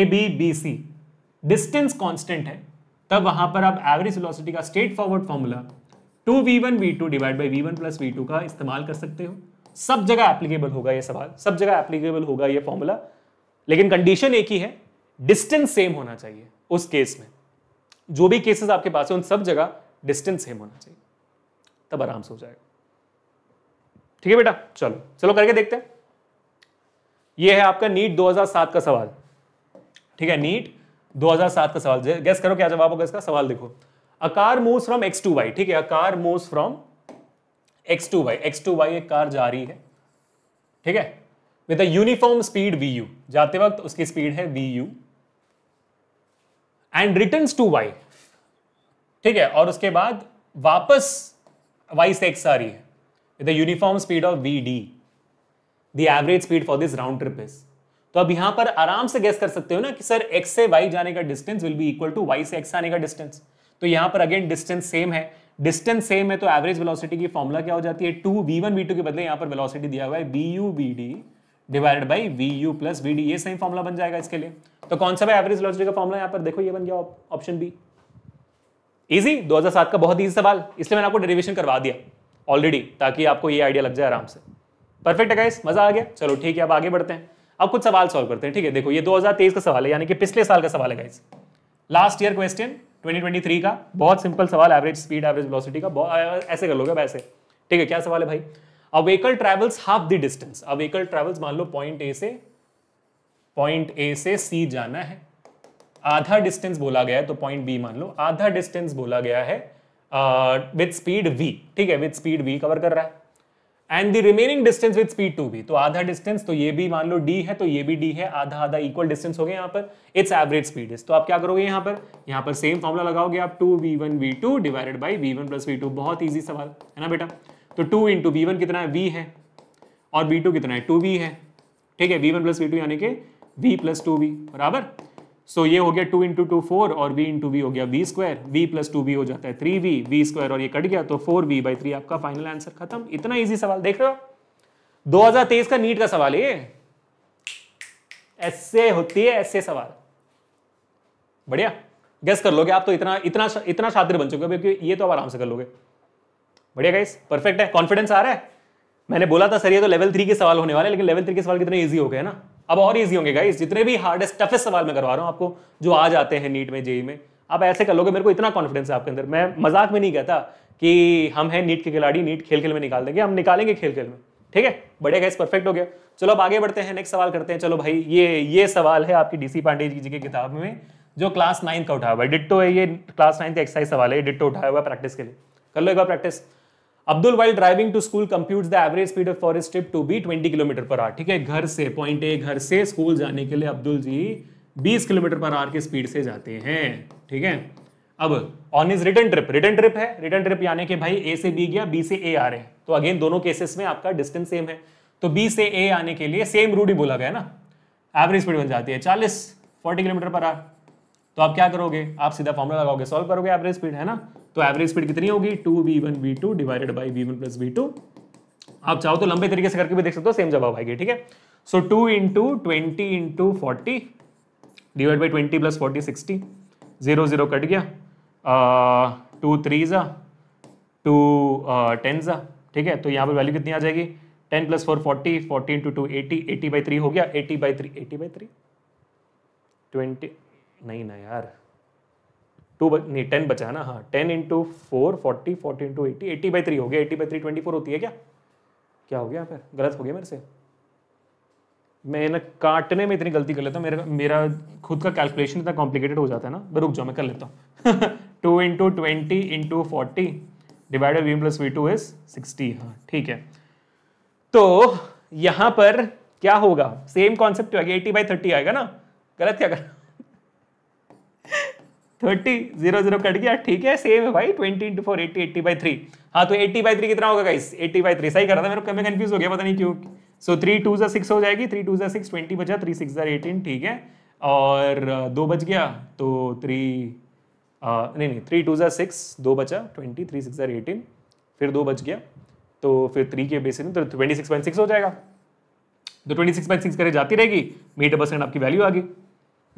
A B B C distance constant है तब वहां पर आप एवरेज वेलोसिटी का straight forward formula two we one we two divide by we one plus we two का इस्तेमाल कर सकते हो सब जगह एप्लीकेबल होगा यह सवाल सब जगह एप्लीकेबल होगा यह फॉर्मूला लेकिन कंडीशन एक ही है डिस्टेंस सेम होना चाहिए उस केस में जो भी केसेस आपके पास है उन सब जगह डिस्टेंस सेम होना चाहिए तब आराम से हो जाएगा ठीक है बेटा चलो चलो करके देखते हैं ये है आपका नीट 2007 का सवाल ठीक है नीट 2007 का सवाल गैस करो क्या जवाब होगा इसका सवाल देखो a car move from X to Y ठीक है a car move from X to Y X to Y एक कार जा रही है ठीक है with uniform speed V U जाते वक्त उसकी स्पीड है V U and return to Y ठीक है और उसके बाद वापस वाई से एक्स आ रही है with uniform speed of V D the average speed for this round trip is तो अब यहां पर आराम से गैस कर सकते हो ना कि सर एक्स से वाई जाने का distance will be equal to Y से एक्स आने का डिस्टेंस तो यहां पर अगेन डिस्टेंस सेम है डिस्टेंस सेम है तो एवरेज वेलोसिटी की फॉर्मूला क्या हो जाती है two we one we two के बदले यहां पर वेलोसिटी दिया हुआ है B U B D divide by V U plus V D ये सही फॉर्मुला बन जाएगा इसके लिए तो कौन सा भाई एवरेज लॉजिक का फॉर्मुला यहाँ पर देखो ये बन गया ऑप्शन बी इजी 2007 का बहुत ईजी सवाल इसलिए मैंने आपको डेरिवेशन करवा दिया ऑलरेडी ताकि आपको ये आइडिया लग जाए आराम से परफेक्ट है गाइस मजा आ गया चलो ठीक है अब आगे बढ़ते हैं अब कुछ सवाल सॉल्व करते हैं ठीक है देखो ये 2023 का सवाल है यानी कि पिछले साल का सवाल है गाइस लास्ट ईयर क्वेश्चन 2023 का बहुत सिंपल सवाल एवरेज स्पीड एवरेज वेलोसिटी का ऐसे कर लोगे वैसे ठीक है क्या सवाल है भाई a vehicle travels half the distance a vehicle travels मान लो पॉइंट ए से पॉइंट ए से सी जाना है आधा डिस्टेंस बोला गया है तो पॉइंट बी मान लो आधा डिस्टेंस बोला गया है विद स्पीड वी ठीक है विद स्पीड वी कवर कर रहा है and the remaining distance with speed two भी तो आधा डिस्टेंस तो ये भी मान लो डी है तो ये भी डी है आधा आधा इक्वल डिस्टेंस हो गया यहाँ पर इट्स एवरेज स्पीड इज तो आप क्या करोगे यहाँ पर यहाँ पर सेम फॉर्मुला लगाओगे आप two we one we two divided by we one plus we two बहुत ईजी सवाल है ना बेटा तो टू इंटू वी वन कितना है वी है और बी टू कितना है टू वी है ठीक है v one plus we two यानी कि वी प्लस टू वी बराबर सो ये हो गया टू इंटू टू फोर और वी इंटू वी हो गया v square v plus two v हो जाता है थ्री वी वी स्क्वायर और ये कट गया तो फोर वी बाई थ्री आपका फाइनल आंसर खत्म इतना ईजी सवाल देख रहे हो 2023 का नीट का सवाल ये ऐसे होती है ऐसे सवाल बढ़िया गेस कर लोगे आप तो इतना इतना इतना छात्र बन चुके हो क्योंकि ये तो आप आराम से कर लोगे बढ़िया गाइस परफेक्ट है कॉन्फिडेंस आ रहा है मैंने बोला था सर ये तो लेवल थ्री के सवाल होने वाले लेकिन लेवल थ्री के सवाल कितने ईजी हो गए ना अब और ईजी होंगे गाइस जितने भी हार्डेस्ट टफेस्ट सवाल मैं करवा रहा हूँ आपको जो आ जाते हैं नीट में जेई में आप ऐसे कर लोगे मेरे को इतना कॉन्फिडेंस है आपके अंदर मैं मजाक में नहीं कहता कि हम हैं नीट के खिलाड़ी नीट खेल खेल में निकाल देंगे हम निकालेंगे खेल खेल में ठीक है बढ़िया गाइस परफेक्ट हो गया चलो अब आगे बढ़ते हैं नेक्स्ट सवाल करते हैं चलो भाई ये ये सवाल है आपकी डीसी पांडे जी की किताब में जो क्लास नाइन्थ का उठाया हुआ है डिट्टो है ये क्लास नाइन्थ एक्सरसाइज सवाल है ये डिट्टो उठाया हुआ है प्रैक्टिस के लिए कर लो एक बार practice Abdul while driving to school compute the average speed of forest trip to be twenty kilometre per hour ठीक है घर से पॉइंट ए घर से स्कूल जाने के लिए अब्दुल जी बीस किलोमीटर पर आर के स्पीड से जाते हैं ठीक है अब on is return trip return trip है रिटर्न ट्रिप यानी कि भाई ए से बी गया बी से ए आ रहे हैं तो अगेन दोनों केसेस में आपका डिस्टेंस सेम है तो बी से ए आने के लिए सेम रूट ही बोला गया ना एवरेज स्पीड बन जाती है चालीस फोर्टी किलोमीटर पर आर तो आप क्या करोगे आप सीधा फॉर्मुला लगाओगे सॉल्व करोगे एवरेज स्पीड है ना तो एवरेज स्पीड कितनी होगी two b one b two divided by b one plus b two आप चाहो तो लंबे तरीके से करके भी देख सकते हो सेम जवाब आएगी ठीक है so two into twenty into forty divide by twenty plus forty sixty zero zero cut गया टू थ्री ज़ा टू टेन ज़ा ठीक है तो यहाँ पर वैल्यू कितनी आ जाएगी ten plus four forty forty into two eighty eighty by three हो गया eighty by three eighty by three twenty नहीं ना यार टू नहीं टेन बचा है ना हाँ ten into four forty forty into eighty eighty by three हो गया eighty by three twenty four होती है क्या क्या हो गया यहाँ गलत हो गया मेरे से मैं ना काटने में इतनी गलती कर लेता हूँ मेरा मेरा खुद का कैलकुलेशन इतना कॉम्प्लिकेटेड हो जाता है ना मैं रुक जाओ मैं कर लेता हूँ two into twenty into forty divided v plus we two is sixty हाँ ठीक है तो यहाँ पर क्या होगा same concept eighty by thirty आएगा ना गलत क्या कर थर्टी जीरो जीरो कट गया ठीक है सेम है भाई twenty into four eighty eighty by three हाँ तो एट्टी बाई थ्री कितना होगा गाइस एट्टी बाई थ्री सही कर रहा था मेरे को मैं कन्फ्यूज हो गया पता नहीं क्यों सो थ्री टू जो सिक्स हो जाएगी थ्री टू जो सिक्स ट्वेंटी बचा थ्री सिक्स जो एटीन ठीक है और दो बज गया तो थ्री नहीं नहीं थ्री टू जो सिक्स दो बचा ट्वेंटी थ्री सिक्स जो एटीन फिर दो बच गया तो फिर थ्री के बेसिस में तो ट्वेंटी सिक्स पॉइंट सिक्स हो जाएगा तो ट्वेंटी सिक्स पॉइंट सिक्स करे जाती रहेगी मीटर परसेंट आपकी वैल्यू आ गई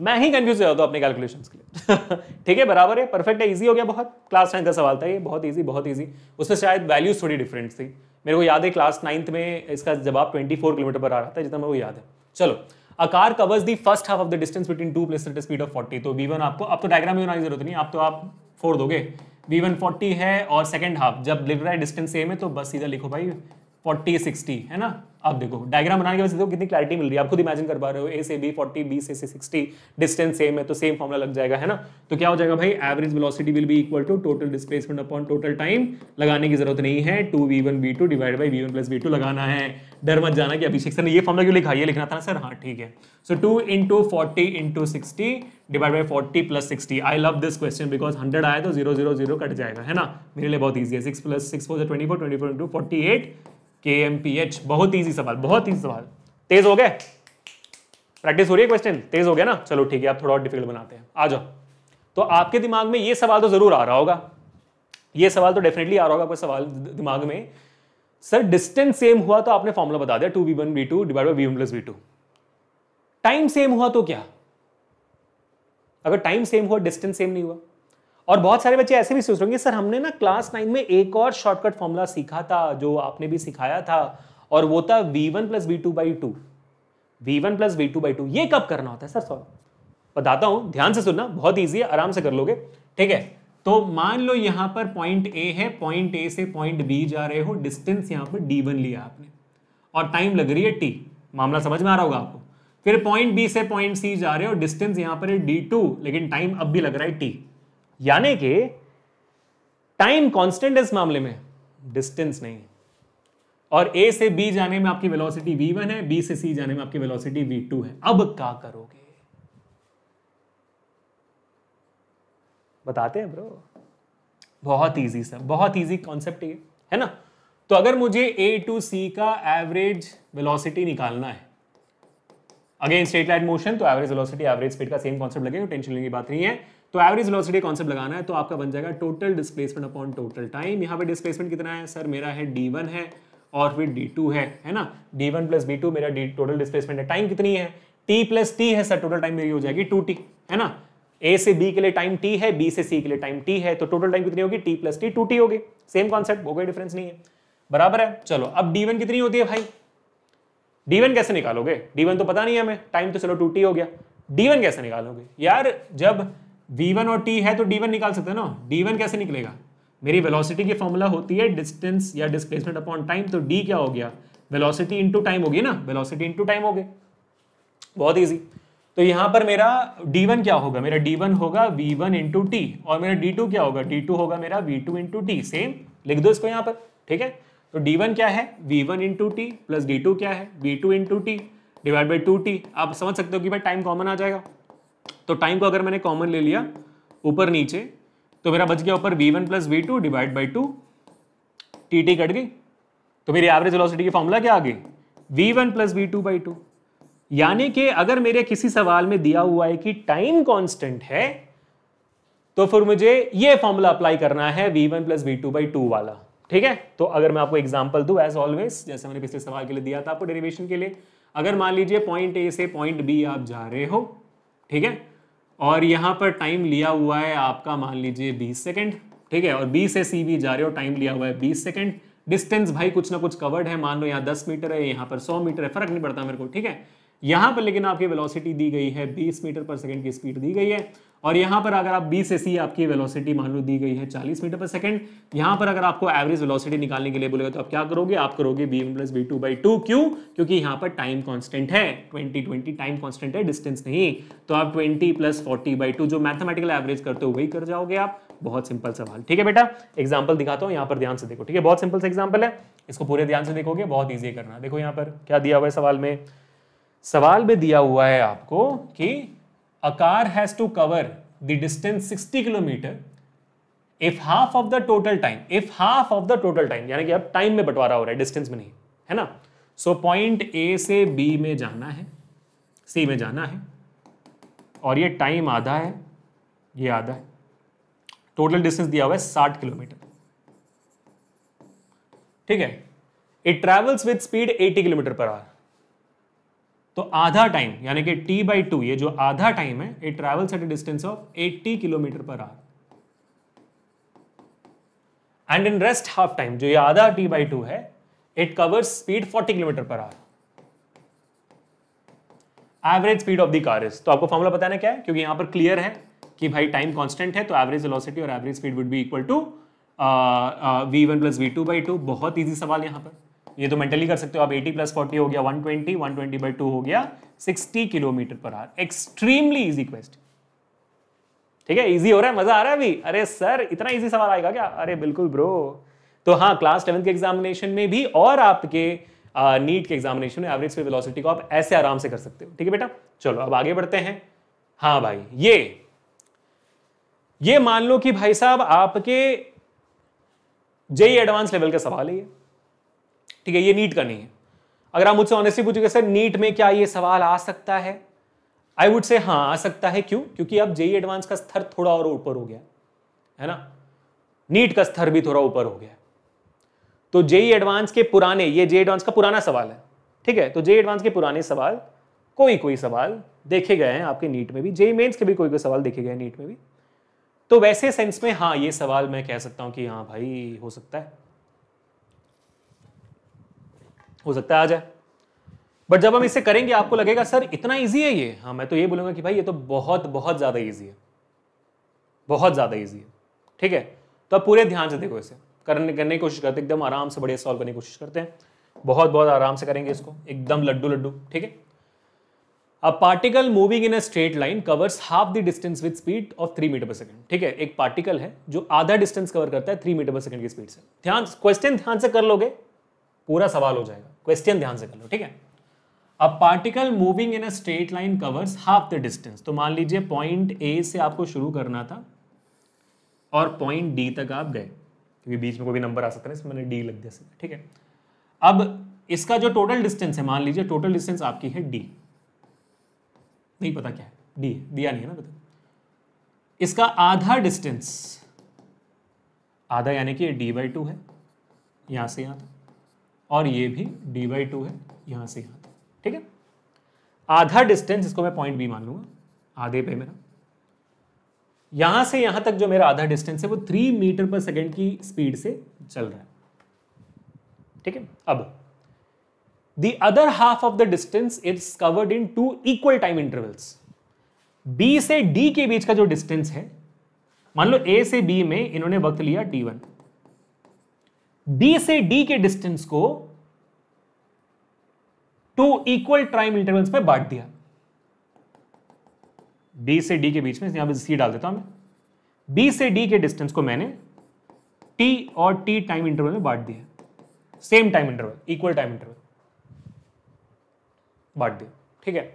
मैं ही कंफ्यूज हो जाता हूं अपने कैलकुलेशंस के लिए ठीक है बराबर है परफेक्ट है इजी हो गया बहुत क्लास टेंथ का सवाल था ये बहुत इजी बहुत इजी उसमें शायद वैल्यूज थोड़ी डिफरेंट थी मेरे को याद है क्लास नाइन्थ में इसका जवाब 24 किलोमीटर पर आ रहा था जितना मेरे को याद है चलो a car covers the first half of the distance between two place at speed of 40 तो वी वन आपको अब तो डायग्राम में बनाने की जरूरत नहीं आप तो आप फोड़ दोगे वी वन फोर्टी है और सेकंड हाफ जब लिख रहा है डिस्टेंस सेम है तो बस सीधा लिखो भाई फोर्टी सिक्सटी है ना अब देखो डायग्राम बनाने के वजह से देखो कितनी क्लैरिटी मिल रही है आप खुद इमेजिन कर पा रहे हो ए से बी फोर्टी बी से सिक्सटी डिस्टेंस सेम है तो सेम फॉर्मुला लग जाएगा है ना तो क्या हो जाएगा भाई average velocity will be equal to total displacement upon total time लगाने की जरूरत नहीं है two we one b two divide by we one plus b two लगाना है डर मत जाना कि अभिषेक सर ने ये फॉर्मुला क्यों लिखा ये लिखना था ना सर हाँ ठीक है so two into forty into sixty divide by forty plus sixty I love this question because hundred आया तो जीरो जीरो जीरो कट जाएगा है ना मेरे लिए बहुत ईजी है six plus six four twenty four twenty four into forty eight K M P H बहुत ईजी सवाल बहुत ईजी सवाल तेज हो गए प्रैक्टिस हो रही है क्वेश्चन तेज हो गया ना चलो ठीक है आप थोड़ा और डिफिकल्ट बनाते हैं आ जाओ तो आपके दिमाग में ये सवाल तो जरूर आ रहा होगा ये सवाल तो डेफिनेटली आ रहा होगा कोई सवाल दिमाग में सर डिस्टेंस सेम हुआ तो आपने फॉर्मूला बता दिया two we one we two divide by we one plus we two time same हुआ तो क्या अगर टाइम सेम हुआ डिस्टेंस सेम नहीं हुआ और बहुत सारे बच्चे ऐसे भी सोच रहे होंगे सर हमने ना क्लास नाइन में एक और शॉर्टकट फॉर्मूला सीखा था जो आपने भी सिखाया था और वो था v one plus we two by two we one plus we two by two ये कब करना होता है सर सॉल्व बताता हूं ध्यान से सुनना बहुत ईजी है आराम से कर लोगे ठीक है तो मान लो यहां पर पॉइंट ए है पॉइंट ए से पॉइंट बी जा रहे हो डिस्टेंस यहां पर डी वन लिया आपने और टाइम लग रही है टी मामला समझ में आ रहा होगा आपको फिर पॉइंट बी से पॉइंट सी जा रहे हो डिस्टेंस यहां पर है डी टू लेकिन टाइम अब भी लग रहा है टी यानी कि टाइम कांस्टेंट है इस मामले में डिस्टेंस नहीं और ए से बी जाने में आपकी वेलोसिटी वन है बी से सी जाने में आपकी वेलोसिटी टू है अब क्या करोगे बताते हैं ब्रो बहुत इजी सर बहुत इजी कॉन्सेप्ट ये है ना तो अगर मुझे ए टू सी का एवरेज वेलोसिटी निकालना है अगेन स्ट्रेट लाइन मोशन तो एवरेज वेलोसिटी एवरेज स्पीड का सेम कॉन्सेप्ट लगेगा टेंशन लेने की बात नहीं है तो एवरेज वेलोसिटी कॉन्सेप्ट लगाना है तो आपका बन जाएगा total displacement upon total time यहाँ पे डिस्प्लेसमेंट कितना है सर मेरा है डी वन है और फिर डी टू है है ना d one plus b two मेरा टोटल डिस्प्लेसमेंट है टाइम कितनी है टी प्लस टी है सर टोटल टाइम मेरी हो जाएगी टू टी है ना ए से बी के लिए टाइम टी है बी से सी के लिए टाइम टी है तो टोटल टाइम कितनी होगी t plus T two t होगी सेम कॉन्सेप्ट वो कोई डिफरेंस नहीं है बराबर है चलो अब डी वन कितनी होती है भाई डी वन कैसे निकालोगे डी वन तो पता नहीं है हमें टाइम तो चलो टू टी हो गया डी वन कैसे निकालोगे यार जब v1 और t है तो d1 निकाल सकते हैं ना d1 कैसे निकलेगा मेरी वेलोसिटी की फॉर्मूला होती है डिस्टेंस या डिस्प्लेसमेंट अपॉन टाइम तो d क्या हो गया वेलोसिटी इनटू टाइम होगी ना वेलोसिटी इनटू टाइम हो गई बहुत इजी तो यहां पर मेरा d1 क्या होगा मेरा d1 होगा v1 वन इंटू और मेरा d2 क्या होगा d2 होगा मेरा v2 टू इंटू सेम लिख दो इसको यहाँ पर ठीक है तो d1 क्या है v1 one into plus D क्या है v2 two into divide by two आप समझ सकते हो कि भाई टाइम कॉमन आ जाएगा तो टाइम को अगर मैंने कॉमन ले लिया ऊपर नीचे तो मेरा बच गया ऊपर we one plus we two divide by two t t cut गई तो मेरी एवरेज वेलोसिटी की फॉर्मूला क्या आ गई v one plus we two by two यानी कि अगर मेरे किसी सवाल में दिया हुआ है कि टाइम कांस्टेंट है तो फिर मुझे ये फॉर्मूला अप्लाई करना है v one plus we two by two वाला ठीक है तो अगर मैं आपको एग्जाम्पल दू एज ऑलवेज जैसे मैंने पिछले सवाल के लिए दिया था आपको डेरिवेशन के लिए अगर मान लीजिए पॉइंट ए से पॉइंट बी आप जा रहे हो ठीक है और यहाँ पर टाइम लिया हुआ है आपका मान लीजिए 20 सेकंड ठीक है और बी से सी भी जा रहे हो टाइम लिया हुआ है 20 सेकंड डिस्टेंस भाई कुछ ना कुछ कवर्ड है मान लो यहाँ 10 मीटर है यहाँ पर 100 मीटर है फर्क नहीं पड़ता मेरे को ठीक है यहाँ पर लेकिन आपकी वेलोसिटी दी गई है 20 मीटर पर सेकंड की स्पीड दी गई है और यहाँ पर अगर आप बी से सी आपकी वेलोसिटी मान लो दी गई है 40 मीटर पर सेकंड यहां पर अगर आपको एवरेज वेलोसिटी निकालने के लिए बोलेगा तो आप क्या करोगे आप करोगे b one plus b two by two क्यों क्योंकि यहां पर टाइम कांस्टेंट है ट्वेंटी 20 टाइम कांस्टेंट है डिस्टेंस नहीं तो आप 20 प्लस फोर्टी बाई टू जो मैथमेटिकल एवरेज करते हो वही कर जाओगे आप बहुत सिंपल सवाल ठीक है बेटा एग्जाम्पल दिखाता हूँ यहाँ पर ध्यान से देखो ठीक है बहुत सिंपल से एग्जाम्पल है इसको पूरे ध्यान से देखोगे बहुत ईजी करना देखो यहाँ पर क्या दिया हुआ है सवाल में सवाल में दिया हुआ है आपको कि a car has to cover the distance 60 kilometer if half of the total time if half of the total time यानी कि अब टाइम में बंटवारा हो रहा है डिस्टेंस में नहीं है ना सो पॉइंट ए से बी में जाना है सी में जाना है और ये टाइम आधा है ये आधा है टोटल डिस्टेंस दिया हुआ है साठ किलोमीटर ठीक है it travels with speed 80 kilometre per hour तो आधा टाइम यानी कि टी बाई टू ये जो आधा टाइम है it travels at a distance of 80 kilometre per hour and in rest half time जो ये आधा टी बाई टू है it covers speed 40 kilometre per hour average speed of the car is तो आपको फॉर्मूला बताना क्या है क्योंकि यहां पर क्लियर है कि भाई टाइम कॉन्स्टेंट है तो एवरेज वेलोसिटी और average speed would be equal to we one plus we two by two बहुत ईजी सवाल यहां पर ये तो मेंटली कर सकते हो आप 80 प्लस 40 हो गया 120 120 वन टू हो गया 60 kilometre per are extremely easy question ठीक है इजी हो रहा है मजा आ रहा है अभी अरे सर इतना इजी सवाल आएगा क्या अरे बिल्कुल ब्रो तो हाँ क्लास टेवंथ के एग्जामिनेशन में भी और आपके नीट के एग्जामिनेशन में एवरेज पे वेलोसिटी को आप ऐसे आराम से कर सकते हो ठीक है बेटा चलो अब आगे बढ़ते हैं हाँ भाई ये ये मान लो कि भाई साहब आपके जेई एडवांस लेवल का सवाल है ये ठीक है ये नीट का नहीं है अगर आप मुझसे ऑनेस्टली पूछोगे सर नीट में क्या ये सवाल आ सकता है आई वुड से हाँ आ सकता है क्यों क्योंकि अब जेई एडवांस e का स्तर थोड़ा और ऊपर हो गया है ना नीट का स्तर भी थोड़ा ऊपर हो गया तो जेई एडवांस e के पुराने ये जेई एडवांस e का पुराना सवाल है ठीक है तो जेई एडवांस के पुराने सवाल कोई कोई सवाल देखे गए हैं आपके नीट में भी जेई मेन्स के भी कोई कोई सवाल देखे गए नीट में भी तो वैसे सेंस में हाँ ये सवाल मैं कह सकता हूँ कि हाँ भाई हो सकता है हो सकता है आ जाए बट जब हम इसे करेंगे आपको लगेगा सर इतना ईजी है ये हाँ मैं तो ये बोलूंगा कि भाई ये तो बहुत बहुत ज़्यादा ईजी है बहुत ज़्यादा ईजी है ठीक है तो आप पूरे ध्यान से देखो इसे करने करने की कोशिश करते हैं एकदम आराम से बढ़िया सॉल्व करने की कोशिश करते हैं बहुत बहुत आराम से करेंगे इसको एकदम लड्डू लड्डू ठीक है a particle moving in a straight line covers half the distance with speed of three metre per second ठीक है एक पार्टिकल है जो आधा डिस्टेंस कवर करता है थ्री मीटर पर सेकंड की स्पीड से ध्यान क्वेश्चन ध्यान से कर लोगे पूरा सवाल हो जाएगा क्वेश्चन ध्यान से कर लो ठीक है a particle moving in a straight line covers half the distance तो मान लीजिए पॉइंट ए से आपको शुरू करना था और पॉइंट डी तक आप गए क्योंकि बीच में कोई भी नंबर आ सकता है इसमें मैंने डी लग दिया ठीक है अब इसका जो टोटल डिस्टेंस है मान लीजिए टोटल डिस्टेंस आपकी है डी नहीं पता क्या है डी दिया नहीं है ना पता इसका आधा डिस्टेंस आधा यानी कि डी बाई टू है यहां से यहां तक और ये भी डी बाई टू है यहाँ से यहाँ तक ठीक है आधा डिस्टेंस इसको मैं पॉइंट बी मान लूंगा आधे पे मेरा यहां से यहां तक जो मेरा आधा डिस्टेंस है वो थ्री मीटर पर सेकेंड की स्पीड से चल रहा है ठीक है अब the other half of the distance it's covered in two equal time intervals B से डी के बीच का जो डिस्टेंस है मान लो ए से बी में इन्होंने वक्त लिया टी वन डी से डी के डिस्टेंस को टू इक्वल टाइम इंटरवल्स में बांट दिया बी से डी के बीच में यहां पर सी डाल देता हूं मैं बी से डी के डिस्टेंस को मैंने टी और टी टाइम इंटरवल में बांट दिया same time interval equal time interval बांट दिया ठीक है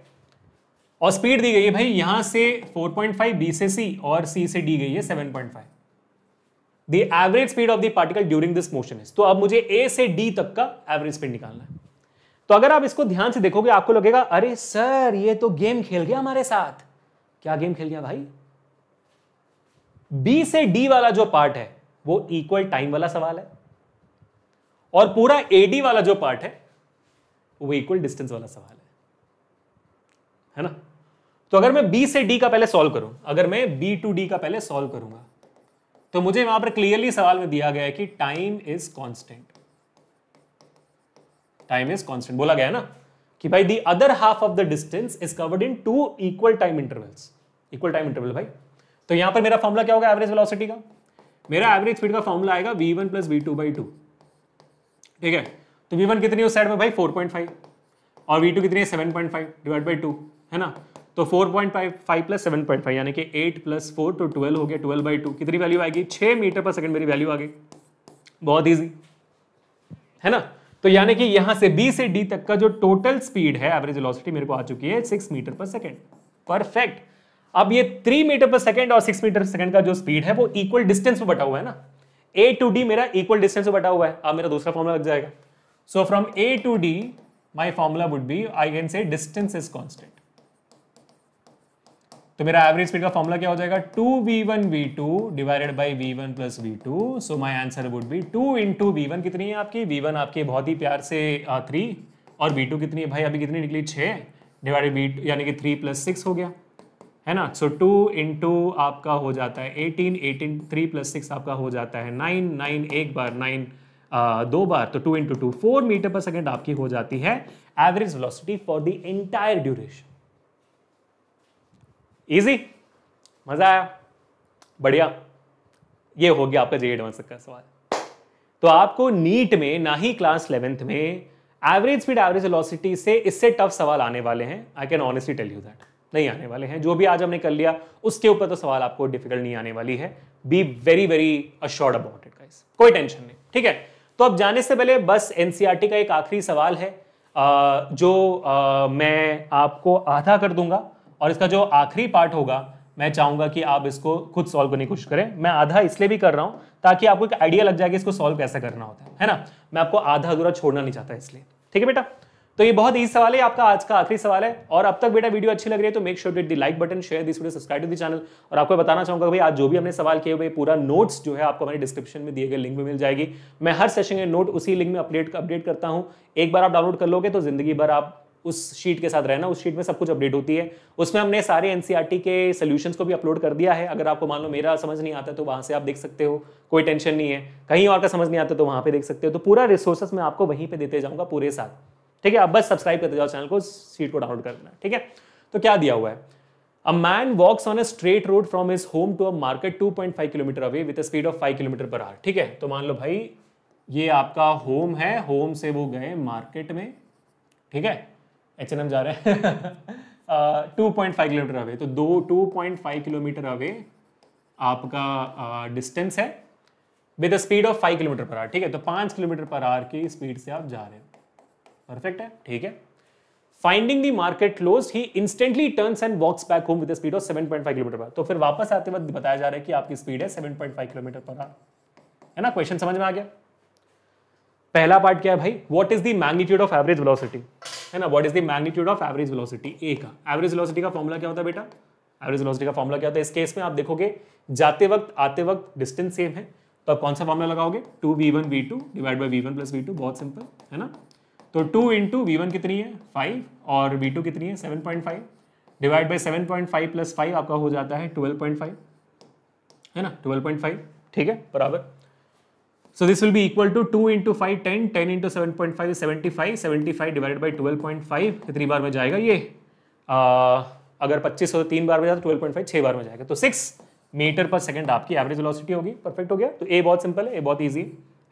और स्पीड दी गई है भाई यहां से 4.5 बी से सी और सी से डी गई है 7.5 the average speed of the particle during this motion is तो अब मुझे ए से डी तक का एवरेज स्पीड निकालना है तो अगर आप इसको ध्यान से देखोगे आपको लगेगा अरे सर ये तो गेम खेल गया हमारे साथ क्या गेम खेल गया भाई बी से डी वाला जो पार्ट है वो इक्वल टाइम वाला सवाल है और पूरा डी वाला जो पार्ट है वो इक्वल डिस्टेंस वाला सवाल है है ना तो अगर मैं बी से डी का पहले सॉल्व करूं अगर मैं बी टू डी का पहले सॉल्व करूंगा तो मुझे वहां पर क्लियरली सवाल में दिया गया है कि time is constant time is constant बोला गया ना कि भाई the other half of the distance is covered in two equal time intervals equal time interval भाई तो यहां पर मेरा फॉर्मुला क्या होगा एवरेज वेलोसिटी का मेरा एवरेज स्पीड का फॉर्मुला आएगा v one plus we two by two ठीक है तो वी वन कितनी उस साइड में भाई फोर पॉइंट फाइव और वी टू कितनी है seven point five divide by two है ना तो 4.5 फाइव प्लस सेवन यानी कि 8 प्लस फोर तो 12 हो गया 12 बाई टू कितनी वैल्यू आएगी 6 मीटर पर सेकंड मेरी वैल्यू आ गई बहुत ईजी है ना तो यानी कि यहां से बी से डी तक का जो टोटल स्पीड है एवरेज वेलोसिटी मेरे को आ चुकी है 6 मीटर पर सेकेंड परफेक्ट अब ये 3 मीटर पर सेकेंड और 6 मीटर पर सेकेंड का जो स्पीड है वो इक्वल डिस्टेंस में बटा हुआ है ना ए टू डी मेरा इक्वल डिस्टेंस में बटा हुआ है अब मेरा दूसरा फॉर्मूला लग जाएगा so from A to D my formula would be I can say distance is constant तो मेरा एवरेज स्पीड का फॉर्मूला क्या हो जाएगा two we one we two divided by we one plus we two so my answer would be two into v one कितनी है आपकी we one आपकी बहुत ही प्यार से थ्री और वी टू कितनी है भाई अभी कितनी निकली छः डिवाइडेड टू यानी कि थ्री प्लस सिक्स हो गया है ना सो टू इंटू आपका हो जाता है eighteen eighteen three plus six आपका हो जाता है नाइन नाइन एक बार नाइन दो बार तो two into two four metre per second आपकी हो जाती है average velocity for the entire duration easy मज़ा आया बढ़िया ये हो गया आपका जे एडवांस का सवाल तो आपको नीट में ना ही क्लास इलेवेंथ में एवरेज स्पीड एवरेज वेलोसिटी से इससे टफ सवाल आने वाले हैं I can honestly tell you that नहीं आने वाले हैं जो भी आज हमने कर लिया उसके ऊपर तो सवाल आपको डिफिकल्ट नहीं आने वाली है be very very assured about it guys कोई टेंशन नहीं ठीक है तो अब जाने से पहले बस एनसीईआरटी e का एक आखिरी सवाल है जो मैं आपको आधा कर दूंगा और इसका जो आखिरी पार्ट होगा मैं चाहूंगा कि आप इसको खुद सॉल्व करने की कोशिश करें मैं आधा इसलिए भी कर रहा हूं ताकि आपको एक आइडिया लग जाए कि इसको सॉल्व कैसे करना होता है है ना मैं आपको आधा अधूरा छोड़ना नहीं चाहता इसलिए ठीक है बेटा तो ये बहुत ईजी सवाल है आपका आज का आखिरी सवाल है और अब तक बेटा वीडियो अच्छी लग रही है तो make sure hit the like button share this video subscribe to the channel और आपको बताना चाहूंगा भाई आज जो भी हमने सवाल किए हुए पूरा नोट्स जो है आपको हमारे डिस्क्रिप्शन में दिए गए लिंक में मिल जाएगी मैं हर सेशन के नोट उसी लिंक में अपडेट अपडेट करता हूँ एक बार आप डाउनलोड कर लोगे तो जिंदगी भर आप उस शीट के साथ रहना उस शीट में सब कुछ अपडेट होती है उसमें हमने सारे एन e के सोल्यूशन को भी अपलोड कर दिया है अगर आपको मान लो मेरा समझ नहीं आता तो वहां से आप देख सकते हो कोई टेंशन नहीं है कहीं और का समझ नहीं आता तो वहां पर देख सकते हो तो पूरा रिसोर्सेस मैं आपको वहीं पर देते जाऊंगा पूरे साथ ठीक है आप बस सब्सक्राइब करते जाओ चैनल को सीट को डाउनलोड करना ठीक है तो क्या दिया हुआ है a man walks on a straight road from his home to a market 2.5 kilometre away with speed of 5 kilometre per hour ठीक है तो मान लो भाई ये आपका होम है होम से वो गए मार्केट में ठीक है एच एन एम जा रहे हैं two point five kilometre away तो दो two point five kilometre away आपका डिस्टेंस uh, है with a speed of five kilometre per hour ठीक है तो पाँच किलोमीटर पर आर की स्पीड से आप जा रहे हो परफेक्ट है ठीक है फाइंडिंग दी मार्केट क्लोज ही instantly turns and walks back home with speed of five kilometre per तो फिर वापस आते वक्त बताया जा रहा है कि आपकी स्पीड है seven point five kilometre per hour है ना क्वेश्चन समझ में आ गया पहला पार्ट क्या है भाई what is the magnitude of average velocity है ना what is the magnitude of average velocity A का एवरेज वेलोसिटी का फॉर्मूला क्या होता है बेटा एवरेज वेलोसिटी का फॉर्मूला क्या होता है इस केस में आप देखोगे जाते वक्त आते वक्त डिस्टेंस सेम है तो आप कौन सा फॉर्मूला लगाओगे two we one we two divide by we one plus we two बहुत सिंपल है ना तो टू इंटू वी वन कितनी है फाइव और वी टू कितनी है seven point five divide by seven point five plus five आपका हो जाता है ट्वेल्व पॉइंट फाइव है ना ट्वेल्व पॉइंट फाइव ठीक है बराबर So this will be equal to 2 into 5 10, 10 into 7.5 is 75, 75 divided by 12.5 कितनी बार में जाएगा ये अगर 25 हो तो तीन बार में जाए तो 12.5 छह बार में जाएगा तो 6 मीटर पर सेकंड आपकी एवरेज वेलोसिटी होगी परफेक्ट हो गया तो ए बहुत सिंपल है ए बहुत ईजी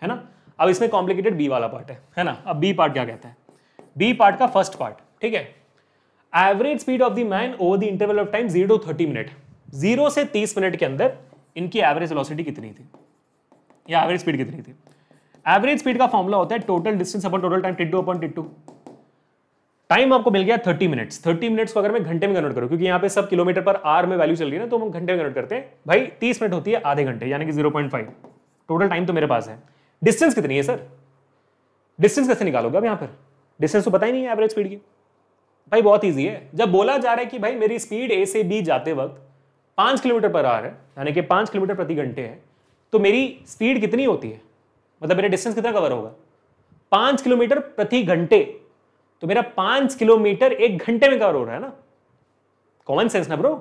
है ना अब इसमें कॉम्प्लिकेटेड बी वाला पार्ट है है ना अब बी पार्ट क्या कहता है बी पार्ट का फर्स्ट पार्ट ठीक है average speed of the man over the interval of time zero thirty minute zero से तीस मिनट के अंदर इनकी एवरेज वेलोसिटी कितनी थी या एवरेज स्पीड कितनी थी एवरेज स्पीड का फॉर्मूला होता है टोटल डिस्टेंस अपन टोटल टाइम टिट्टू अपन टिट्टू टाइम आपको मिल गया थर्टी मिनट्स थर्टी मिनट्स को अगर मैं घंटे में कन्वर्ट करूँ क्योंकि यहाँ पे सब किलोमीटर पर आर में वैल्यू चल रही है ना तो हम घंटे में कन्वर्ट करते हैं भाई तीस मिनट होती है आधे घंटे यानी कि zero point five total time तो मेरे पास है डिस्टेंस कितनी है सर डिस्टेंस कैसे निकालोगे अब यहाँ पर डिस्टेंस तो पता ही नहीं है एवरेज स्पीड की भाई बहुत ईजी है जब बोला जा रहा है कि भाई मेरी स्पीड ए से बी जाते वक्त पाँच किलोमीटर पर आर है यानी कि पाँच किलोमीटर प्रति घंटे है तो मेरी स्पीड कितनी होती है मतलब मेरा डिस्टेंस कितना कवर होगा पांच किलोमीटर प्रति घंटे तो मेरा पांच किलोमीटर एक घंटे में कवर हो रहा है ना कॉमन सेंस ना bro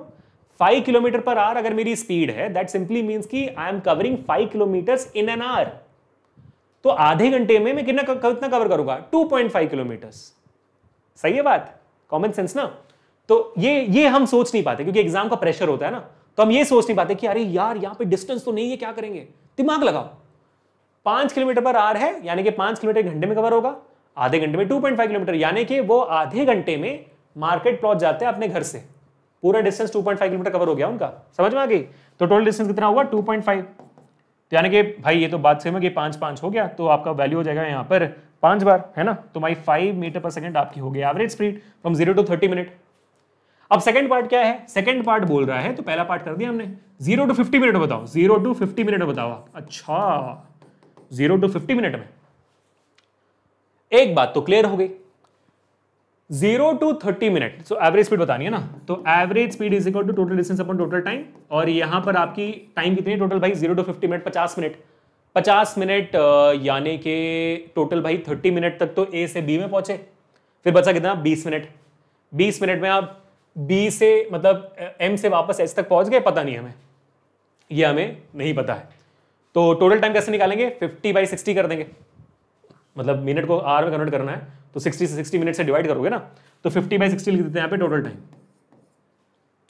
five kilometre per hour अगर मेरी स्पीड है दैट सिंपली मीन्स की I am covering five kilometre in an hour तो आधे घंटे में मैं कितना कितना कवर करूंगा टू पॉइंट फाइव किलोमीटर सही है बात कॉमन सेंस ना तो ये ये हम सोच नहीं पाते क्योंकि एग्जाम का प्रेशर होता है ना तो हम ये सोच नहीं पाते कि अरे यार यहाँ पे डिस्टेंस तो नहीं है क्या करेंगे दिमाग लगाओ पांच किलोमीटर पर आर है यानी कि पांच किलोमीटर घंटे में कवर होगा आधे घंटे में टू पॉइंट फाइव किलोमीटर यानी कि वो आधे घंटे में मार्केट पहुंच जाते हैं अपने घर से पूरा डिस्टेंस 2.5 किलोमीटर कवर हो गया उनका समझ में आ गई तो टोटल डिस्टेंस कितना हुआ 2.5 तो यानी कि भाई ये तो बात से है कि पांच हो गया तो आपका वैल्यू हो जाएगा यहाँ पर पांच बार है ना तो my five metre per second आपकी हो गई average speed from zero to thirty minute अब सेकंड पार्ट क्या है सेकंड पार्ट बोल रहा है तो पहला पार्ट कर दिया हमने जीरो टू फिफ्टी मिनट बताओ जीरो टू फिफ्टी मिनट बताओ अच्छा जीरो टू फिफ्टी मिनट में एक बात तो क्लियर हो गई zero to thirty minute so average speed बतानी है ना तो average speed is equal to total distance upon total time और यहां पर आपकी टाइम कितनी टोटल भाई जीरो टू फिफ्टी मिनट पचास मिनट पचास मिनट यानी कि टोटल भाई थर्टी मिनट तक तो ए से बी में पहुंचे फिर बचा कितना बीस मिनट बीस मिनट में आप बी से मतलब एम से वापस एच तक पहुंच गए पता नहीं हमें ये हमें नहीं पता है तो टोटल टाइम कैसे निकालेंगे 50 बाई सिक्सटी कर देंगे मतलब मिनट को आर में कन्वर्ट करना है तो 60 से 60 मिनट से डिवाइड करोगे ना तो 50 बाई सिक्सटी लिख देते हैं यहाँ पे टोटल टाइम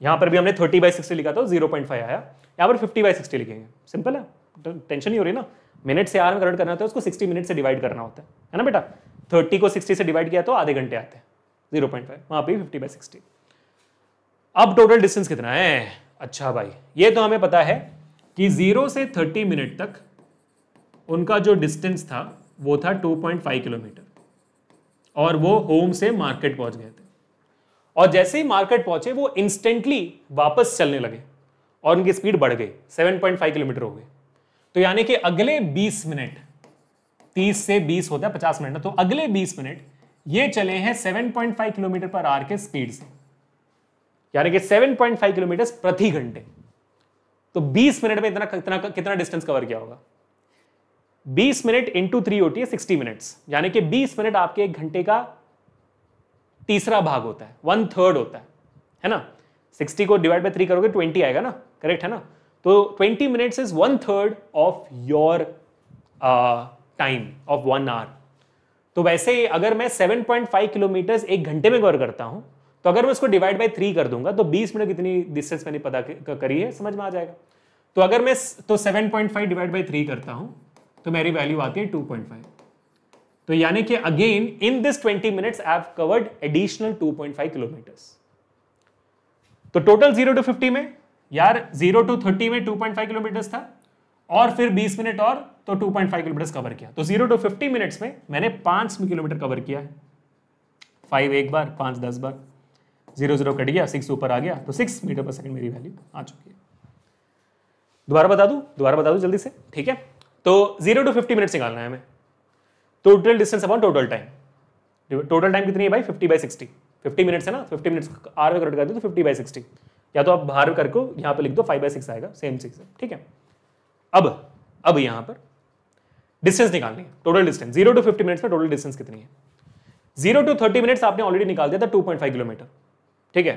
यहाँ पर भी हमने 30 बाई सिक्सटी लिखा तो 0.5 आया यहाँ पर 50 बाई सिक्सटी लिखेंगे सिंपल है टेंशन तो ही हो रही ना मिनट से आर में कन्वर्ट करना होता है उसको सिक्सटी मिनट से डिवाइड करना होता है ना बेटा थर्टी को सिक्सटी से डिवाइड किया तो आधे घंटे आते हैं जीरो पॉइंट फाइव वहाँ पर फिफ्टी बाई सिक्सटी अब टोटल डिस्टेंस कितना है अच्छा भाई ये तो हमें पता है कि जीरो से थर्टी मिनट तक उनका जो डिस्टेंस था वो था 2.5 किलोमीटर और वो होम से मार्केट पहुंच गए थे और जैसे ही मार्केट पहुंचे वो इंस्टेंटली वापस चलने लगे और उनकी स्पीड बढ़ गई 7.5 किलोमीटर हो गए तो यानी कि अगले 20 मिनट 30 से 20 होता है 50 मिनट ना तो अगले 20 मिनट ये चले हैं 7.5 किलोमीटर पर आर के स्पीड से यानी कि 7.5 किलोमीटर प्रति घंटे तो 20 मिनट में इतना कितना कितना डिस्टेंस कवर किया होगा 20 मिनट इंटू थ्री होती है सिक्सटी मिनट्स यानी कि 20 मिनट आपके एक घंटे का तीसरा भाग होता है वन थर्ड होता है है ना 60 को डिवाइड बाई थ्री करोगे 20 आएगा ना करेक्ट है ना तो 20 minutes is one third of your time of one hour तो वैसे अगर मैं 7.5 किलोमीटर एक घंटे में कवर करता हूं तो अगर मैं इसको डिवाइड बाई थ्री कर दूंगा तो बीस मिनट कितनी डिस्टेंस मैंने पता करी है समझ में आ जाएगा तो अगर मैं तो seven point five divide by three करता हूं तो मेरी वैल्यू आती है टू पॉइंट फाइव तो यानी कि again in this twenty minutes I have covered additional two point five kilometre तो टोटल जीरो टू फिफ्टी में यार जीरो टू थर्टी में टू पॉइंट फाइव किलोमीटर था और फिर 20 मिनट और तो 2.5 किलोमीटर कवर किया तो 0 टू 50 मिनट्स में मैंने 5 किलोमीटर कवर किया है 5 एक बार 5 10 बार जीरो जीरो कट गया सिक्स ऊपर आ गया तो सिक्स मीटर पर सेकेंड मेरी वैल्यू आ चुकी है दोबारा बता दूँ दोबारा बता दू जल्दी से ठीक है तो जीरो टू फिफ्टी मिनट्स निकालना है हमें total distance about total time total time कितनी है भाई fifty by sixty fifty minutes है ना फिफ्टी मिनट्स आर में कट कर दो तो फिफ्टी बाई सिक्सटी या तो आप बाहर करके यहाँ पे लिख दो फाइव बाई सिक्स आएगा सेम सिक्स है ठीक है अब अब यहाँ पर डिस्टेंस निकालनी है total distance zero to fifty minutes में टोटल डिस्टेंस कितनी है जीरो टू थर्टी मिनट्स आपने ऑलरेडी निकाल दिया था टू पॉइंट फाइव किलोमीटर ठीक है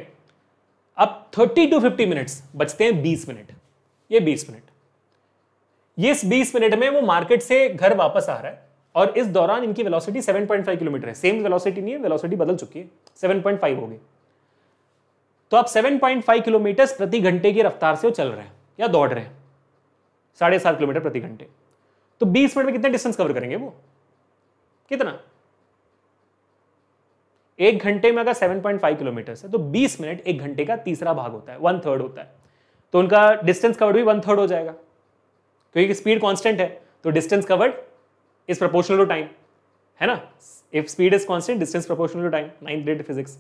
अब 30 टू 50 मिनट्स बचते हैं 20 मिनट ये 20 मिनट ये इस 20 मिनट में वो मार्केट से घर वापस आ रहा है और इस दौरान इनकी वेलोसिटी 7.5 किलोमीटर है सेम वेलोसिटी नहीं है वेलोसिटी बदल चुकी है 7.5 हो गई तो आप 7.5 किलोमीटर प्रति घंटे की रफ्तार से वो चल रहे हैं या दौड़ रहे हैं साढ़े सात किलोमीटर प्रति घंटे तो 20 मिनट में कितने डिस्टेंस कवर करेंगे वो कितना एक घंटे में अगर 7.5 किलोमीटर है तो 20 मिनट एक घंटे का तीसरा भाग होता है वन थर्ड होता है तो उनका डिस्टेंस कवर्ड भी वन थर्ड हो जाएगा क्योंकि स्पीड कॉन्स्टेंट है तो distance covered is proportional to time है ना if speed is constant distance proportional to time ninth grade physics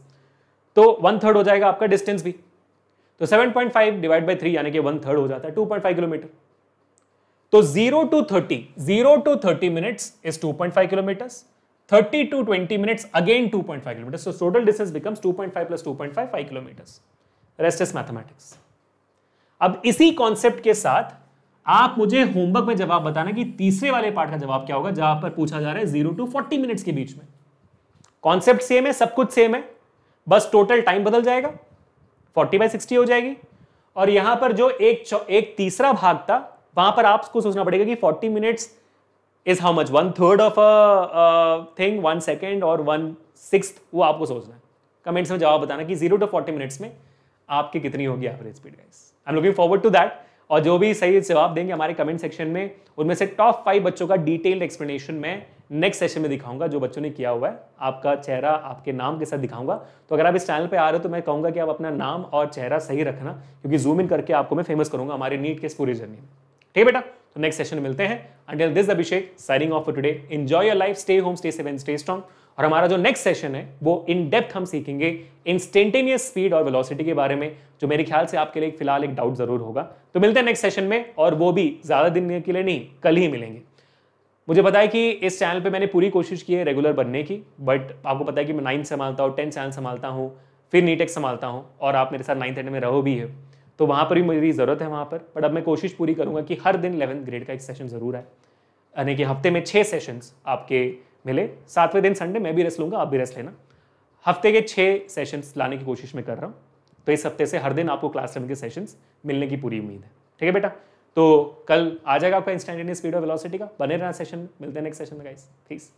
तो वन थर्ड हो जाएगा आपका डिस्टेंस भी तो 7.5 डिवाइड बाई थ्री यानी कि वन थर्ड हो जाता है 2.5 किलोमीटर तो 0 to 30 0 to 30 minutes is 2.5 kilometres 30 to 20 minutes, again 2.5 kilometers. So total distance becomes 2.5 plus 2.5, 5 kilometers. Rest is mathematics. अब इसी कॉन्सेप्ट के साथ आप मुझे होमवर्क में जवाब बताना कि तीसरे वाले पार्ट का जवाब क्या होगा जहां पर पूछा जा रहा है जीरो टू फोर्टी मिनट्स के बीच में कॉन्सेप्ट सेम है सब कुछ सेम है बस टोटल टाइम बदल जाएगा फोर्टी बाई सिक्सटी हो जाएगी और यहां पर जो एक एक तीसरा भाग था वहां पर आपको सोचना पड़ेगा कि forty minutes is how much one third of a thing one second और वन सिक्स वो आपको सोचना है कमेंट्स में जवाब बताना कि जीरो टू फोर्टी मिनट्स में आपकी कितनी होगी average speed guys I am looking forward to that और जो भी सही जवाब देंगे हमारे कमेंट सेक्शन में उनमें से टॉप फाइव बच्चों का डिटेल्ड एक्सप्लेनेशन मैं नेक्स्ट सेशन में दिखाऊंगा जो बच्चों ने किया हुआ है आपका चेहरा आपके नाम के साथ दिखाऊंगा तो अगर आप इस चैनल पे आ रहे हो तो मैं कहूंगा कि आप अपना नाम और चेहरा सही रखना क्योंकि जूम इन करके आपको मैं फेमस करूंगा हमारे नीट के इस पूरी जर्नी में ठीक है बेटा तो नेक्स्ट सेशन में मिलते हैं until this Abhishek signing off today enjoy your life stay home stay safe stay strong और हमारा जो नेक्स्ट सेशन है वो इन डेप्थ हम सीखेंगे इंस्टेंटेनियस स्पीड और वेलोसिटी के बारे में जो मेरे ख्याल से आपके लिए फिलहाल एक डाउट जरूर होगा तो मिलते हैं नेक्स्ट सेशन में और वो भी ज़्यादा दिन के लिए नहीं कल ही मिलेंगे मुझे पता है कि इस चैनल पे मैंने पूरी कोशिश की है रेगुलर बनने की बट आपको पता है कि मैं नाइन्थ संभालता हूँ टेंथ चैनल संभालता हूँ फिर नीटेक संभालता हूँ और आप मेरे साथ नाइन्थ एंड में रहो भी है तो वहाँ पर भी मेरी ज़रूरत है वहाँ पर बट अब मैं कोशिश पूरी करूँगा कि हर दिन इलेवंथ ग्रेड का एक सेशन ज़रूर आए यानी कि हफ्ते में छः सेशंस आपके मिले सातवें दिन संडे मैं भी रेस्ट लूँगा आप भी रेस्ट लेना हफ्ते के छः सेशंस लाने की कोशिश मैं कर रहा हूँ तो इस हफ्ते से हर दिन आपको क्लास टेन के सेशंस मिलने की पूरी उम्मीद है ठीक है बेटा तो कल आ जाएगा आपका इंस्टेंटेनियस स्पीड और वेलोसिटी का बने रहना सेशन मिलते हैं नेक्स्ट सेशन में गाइस प्लीज़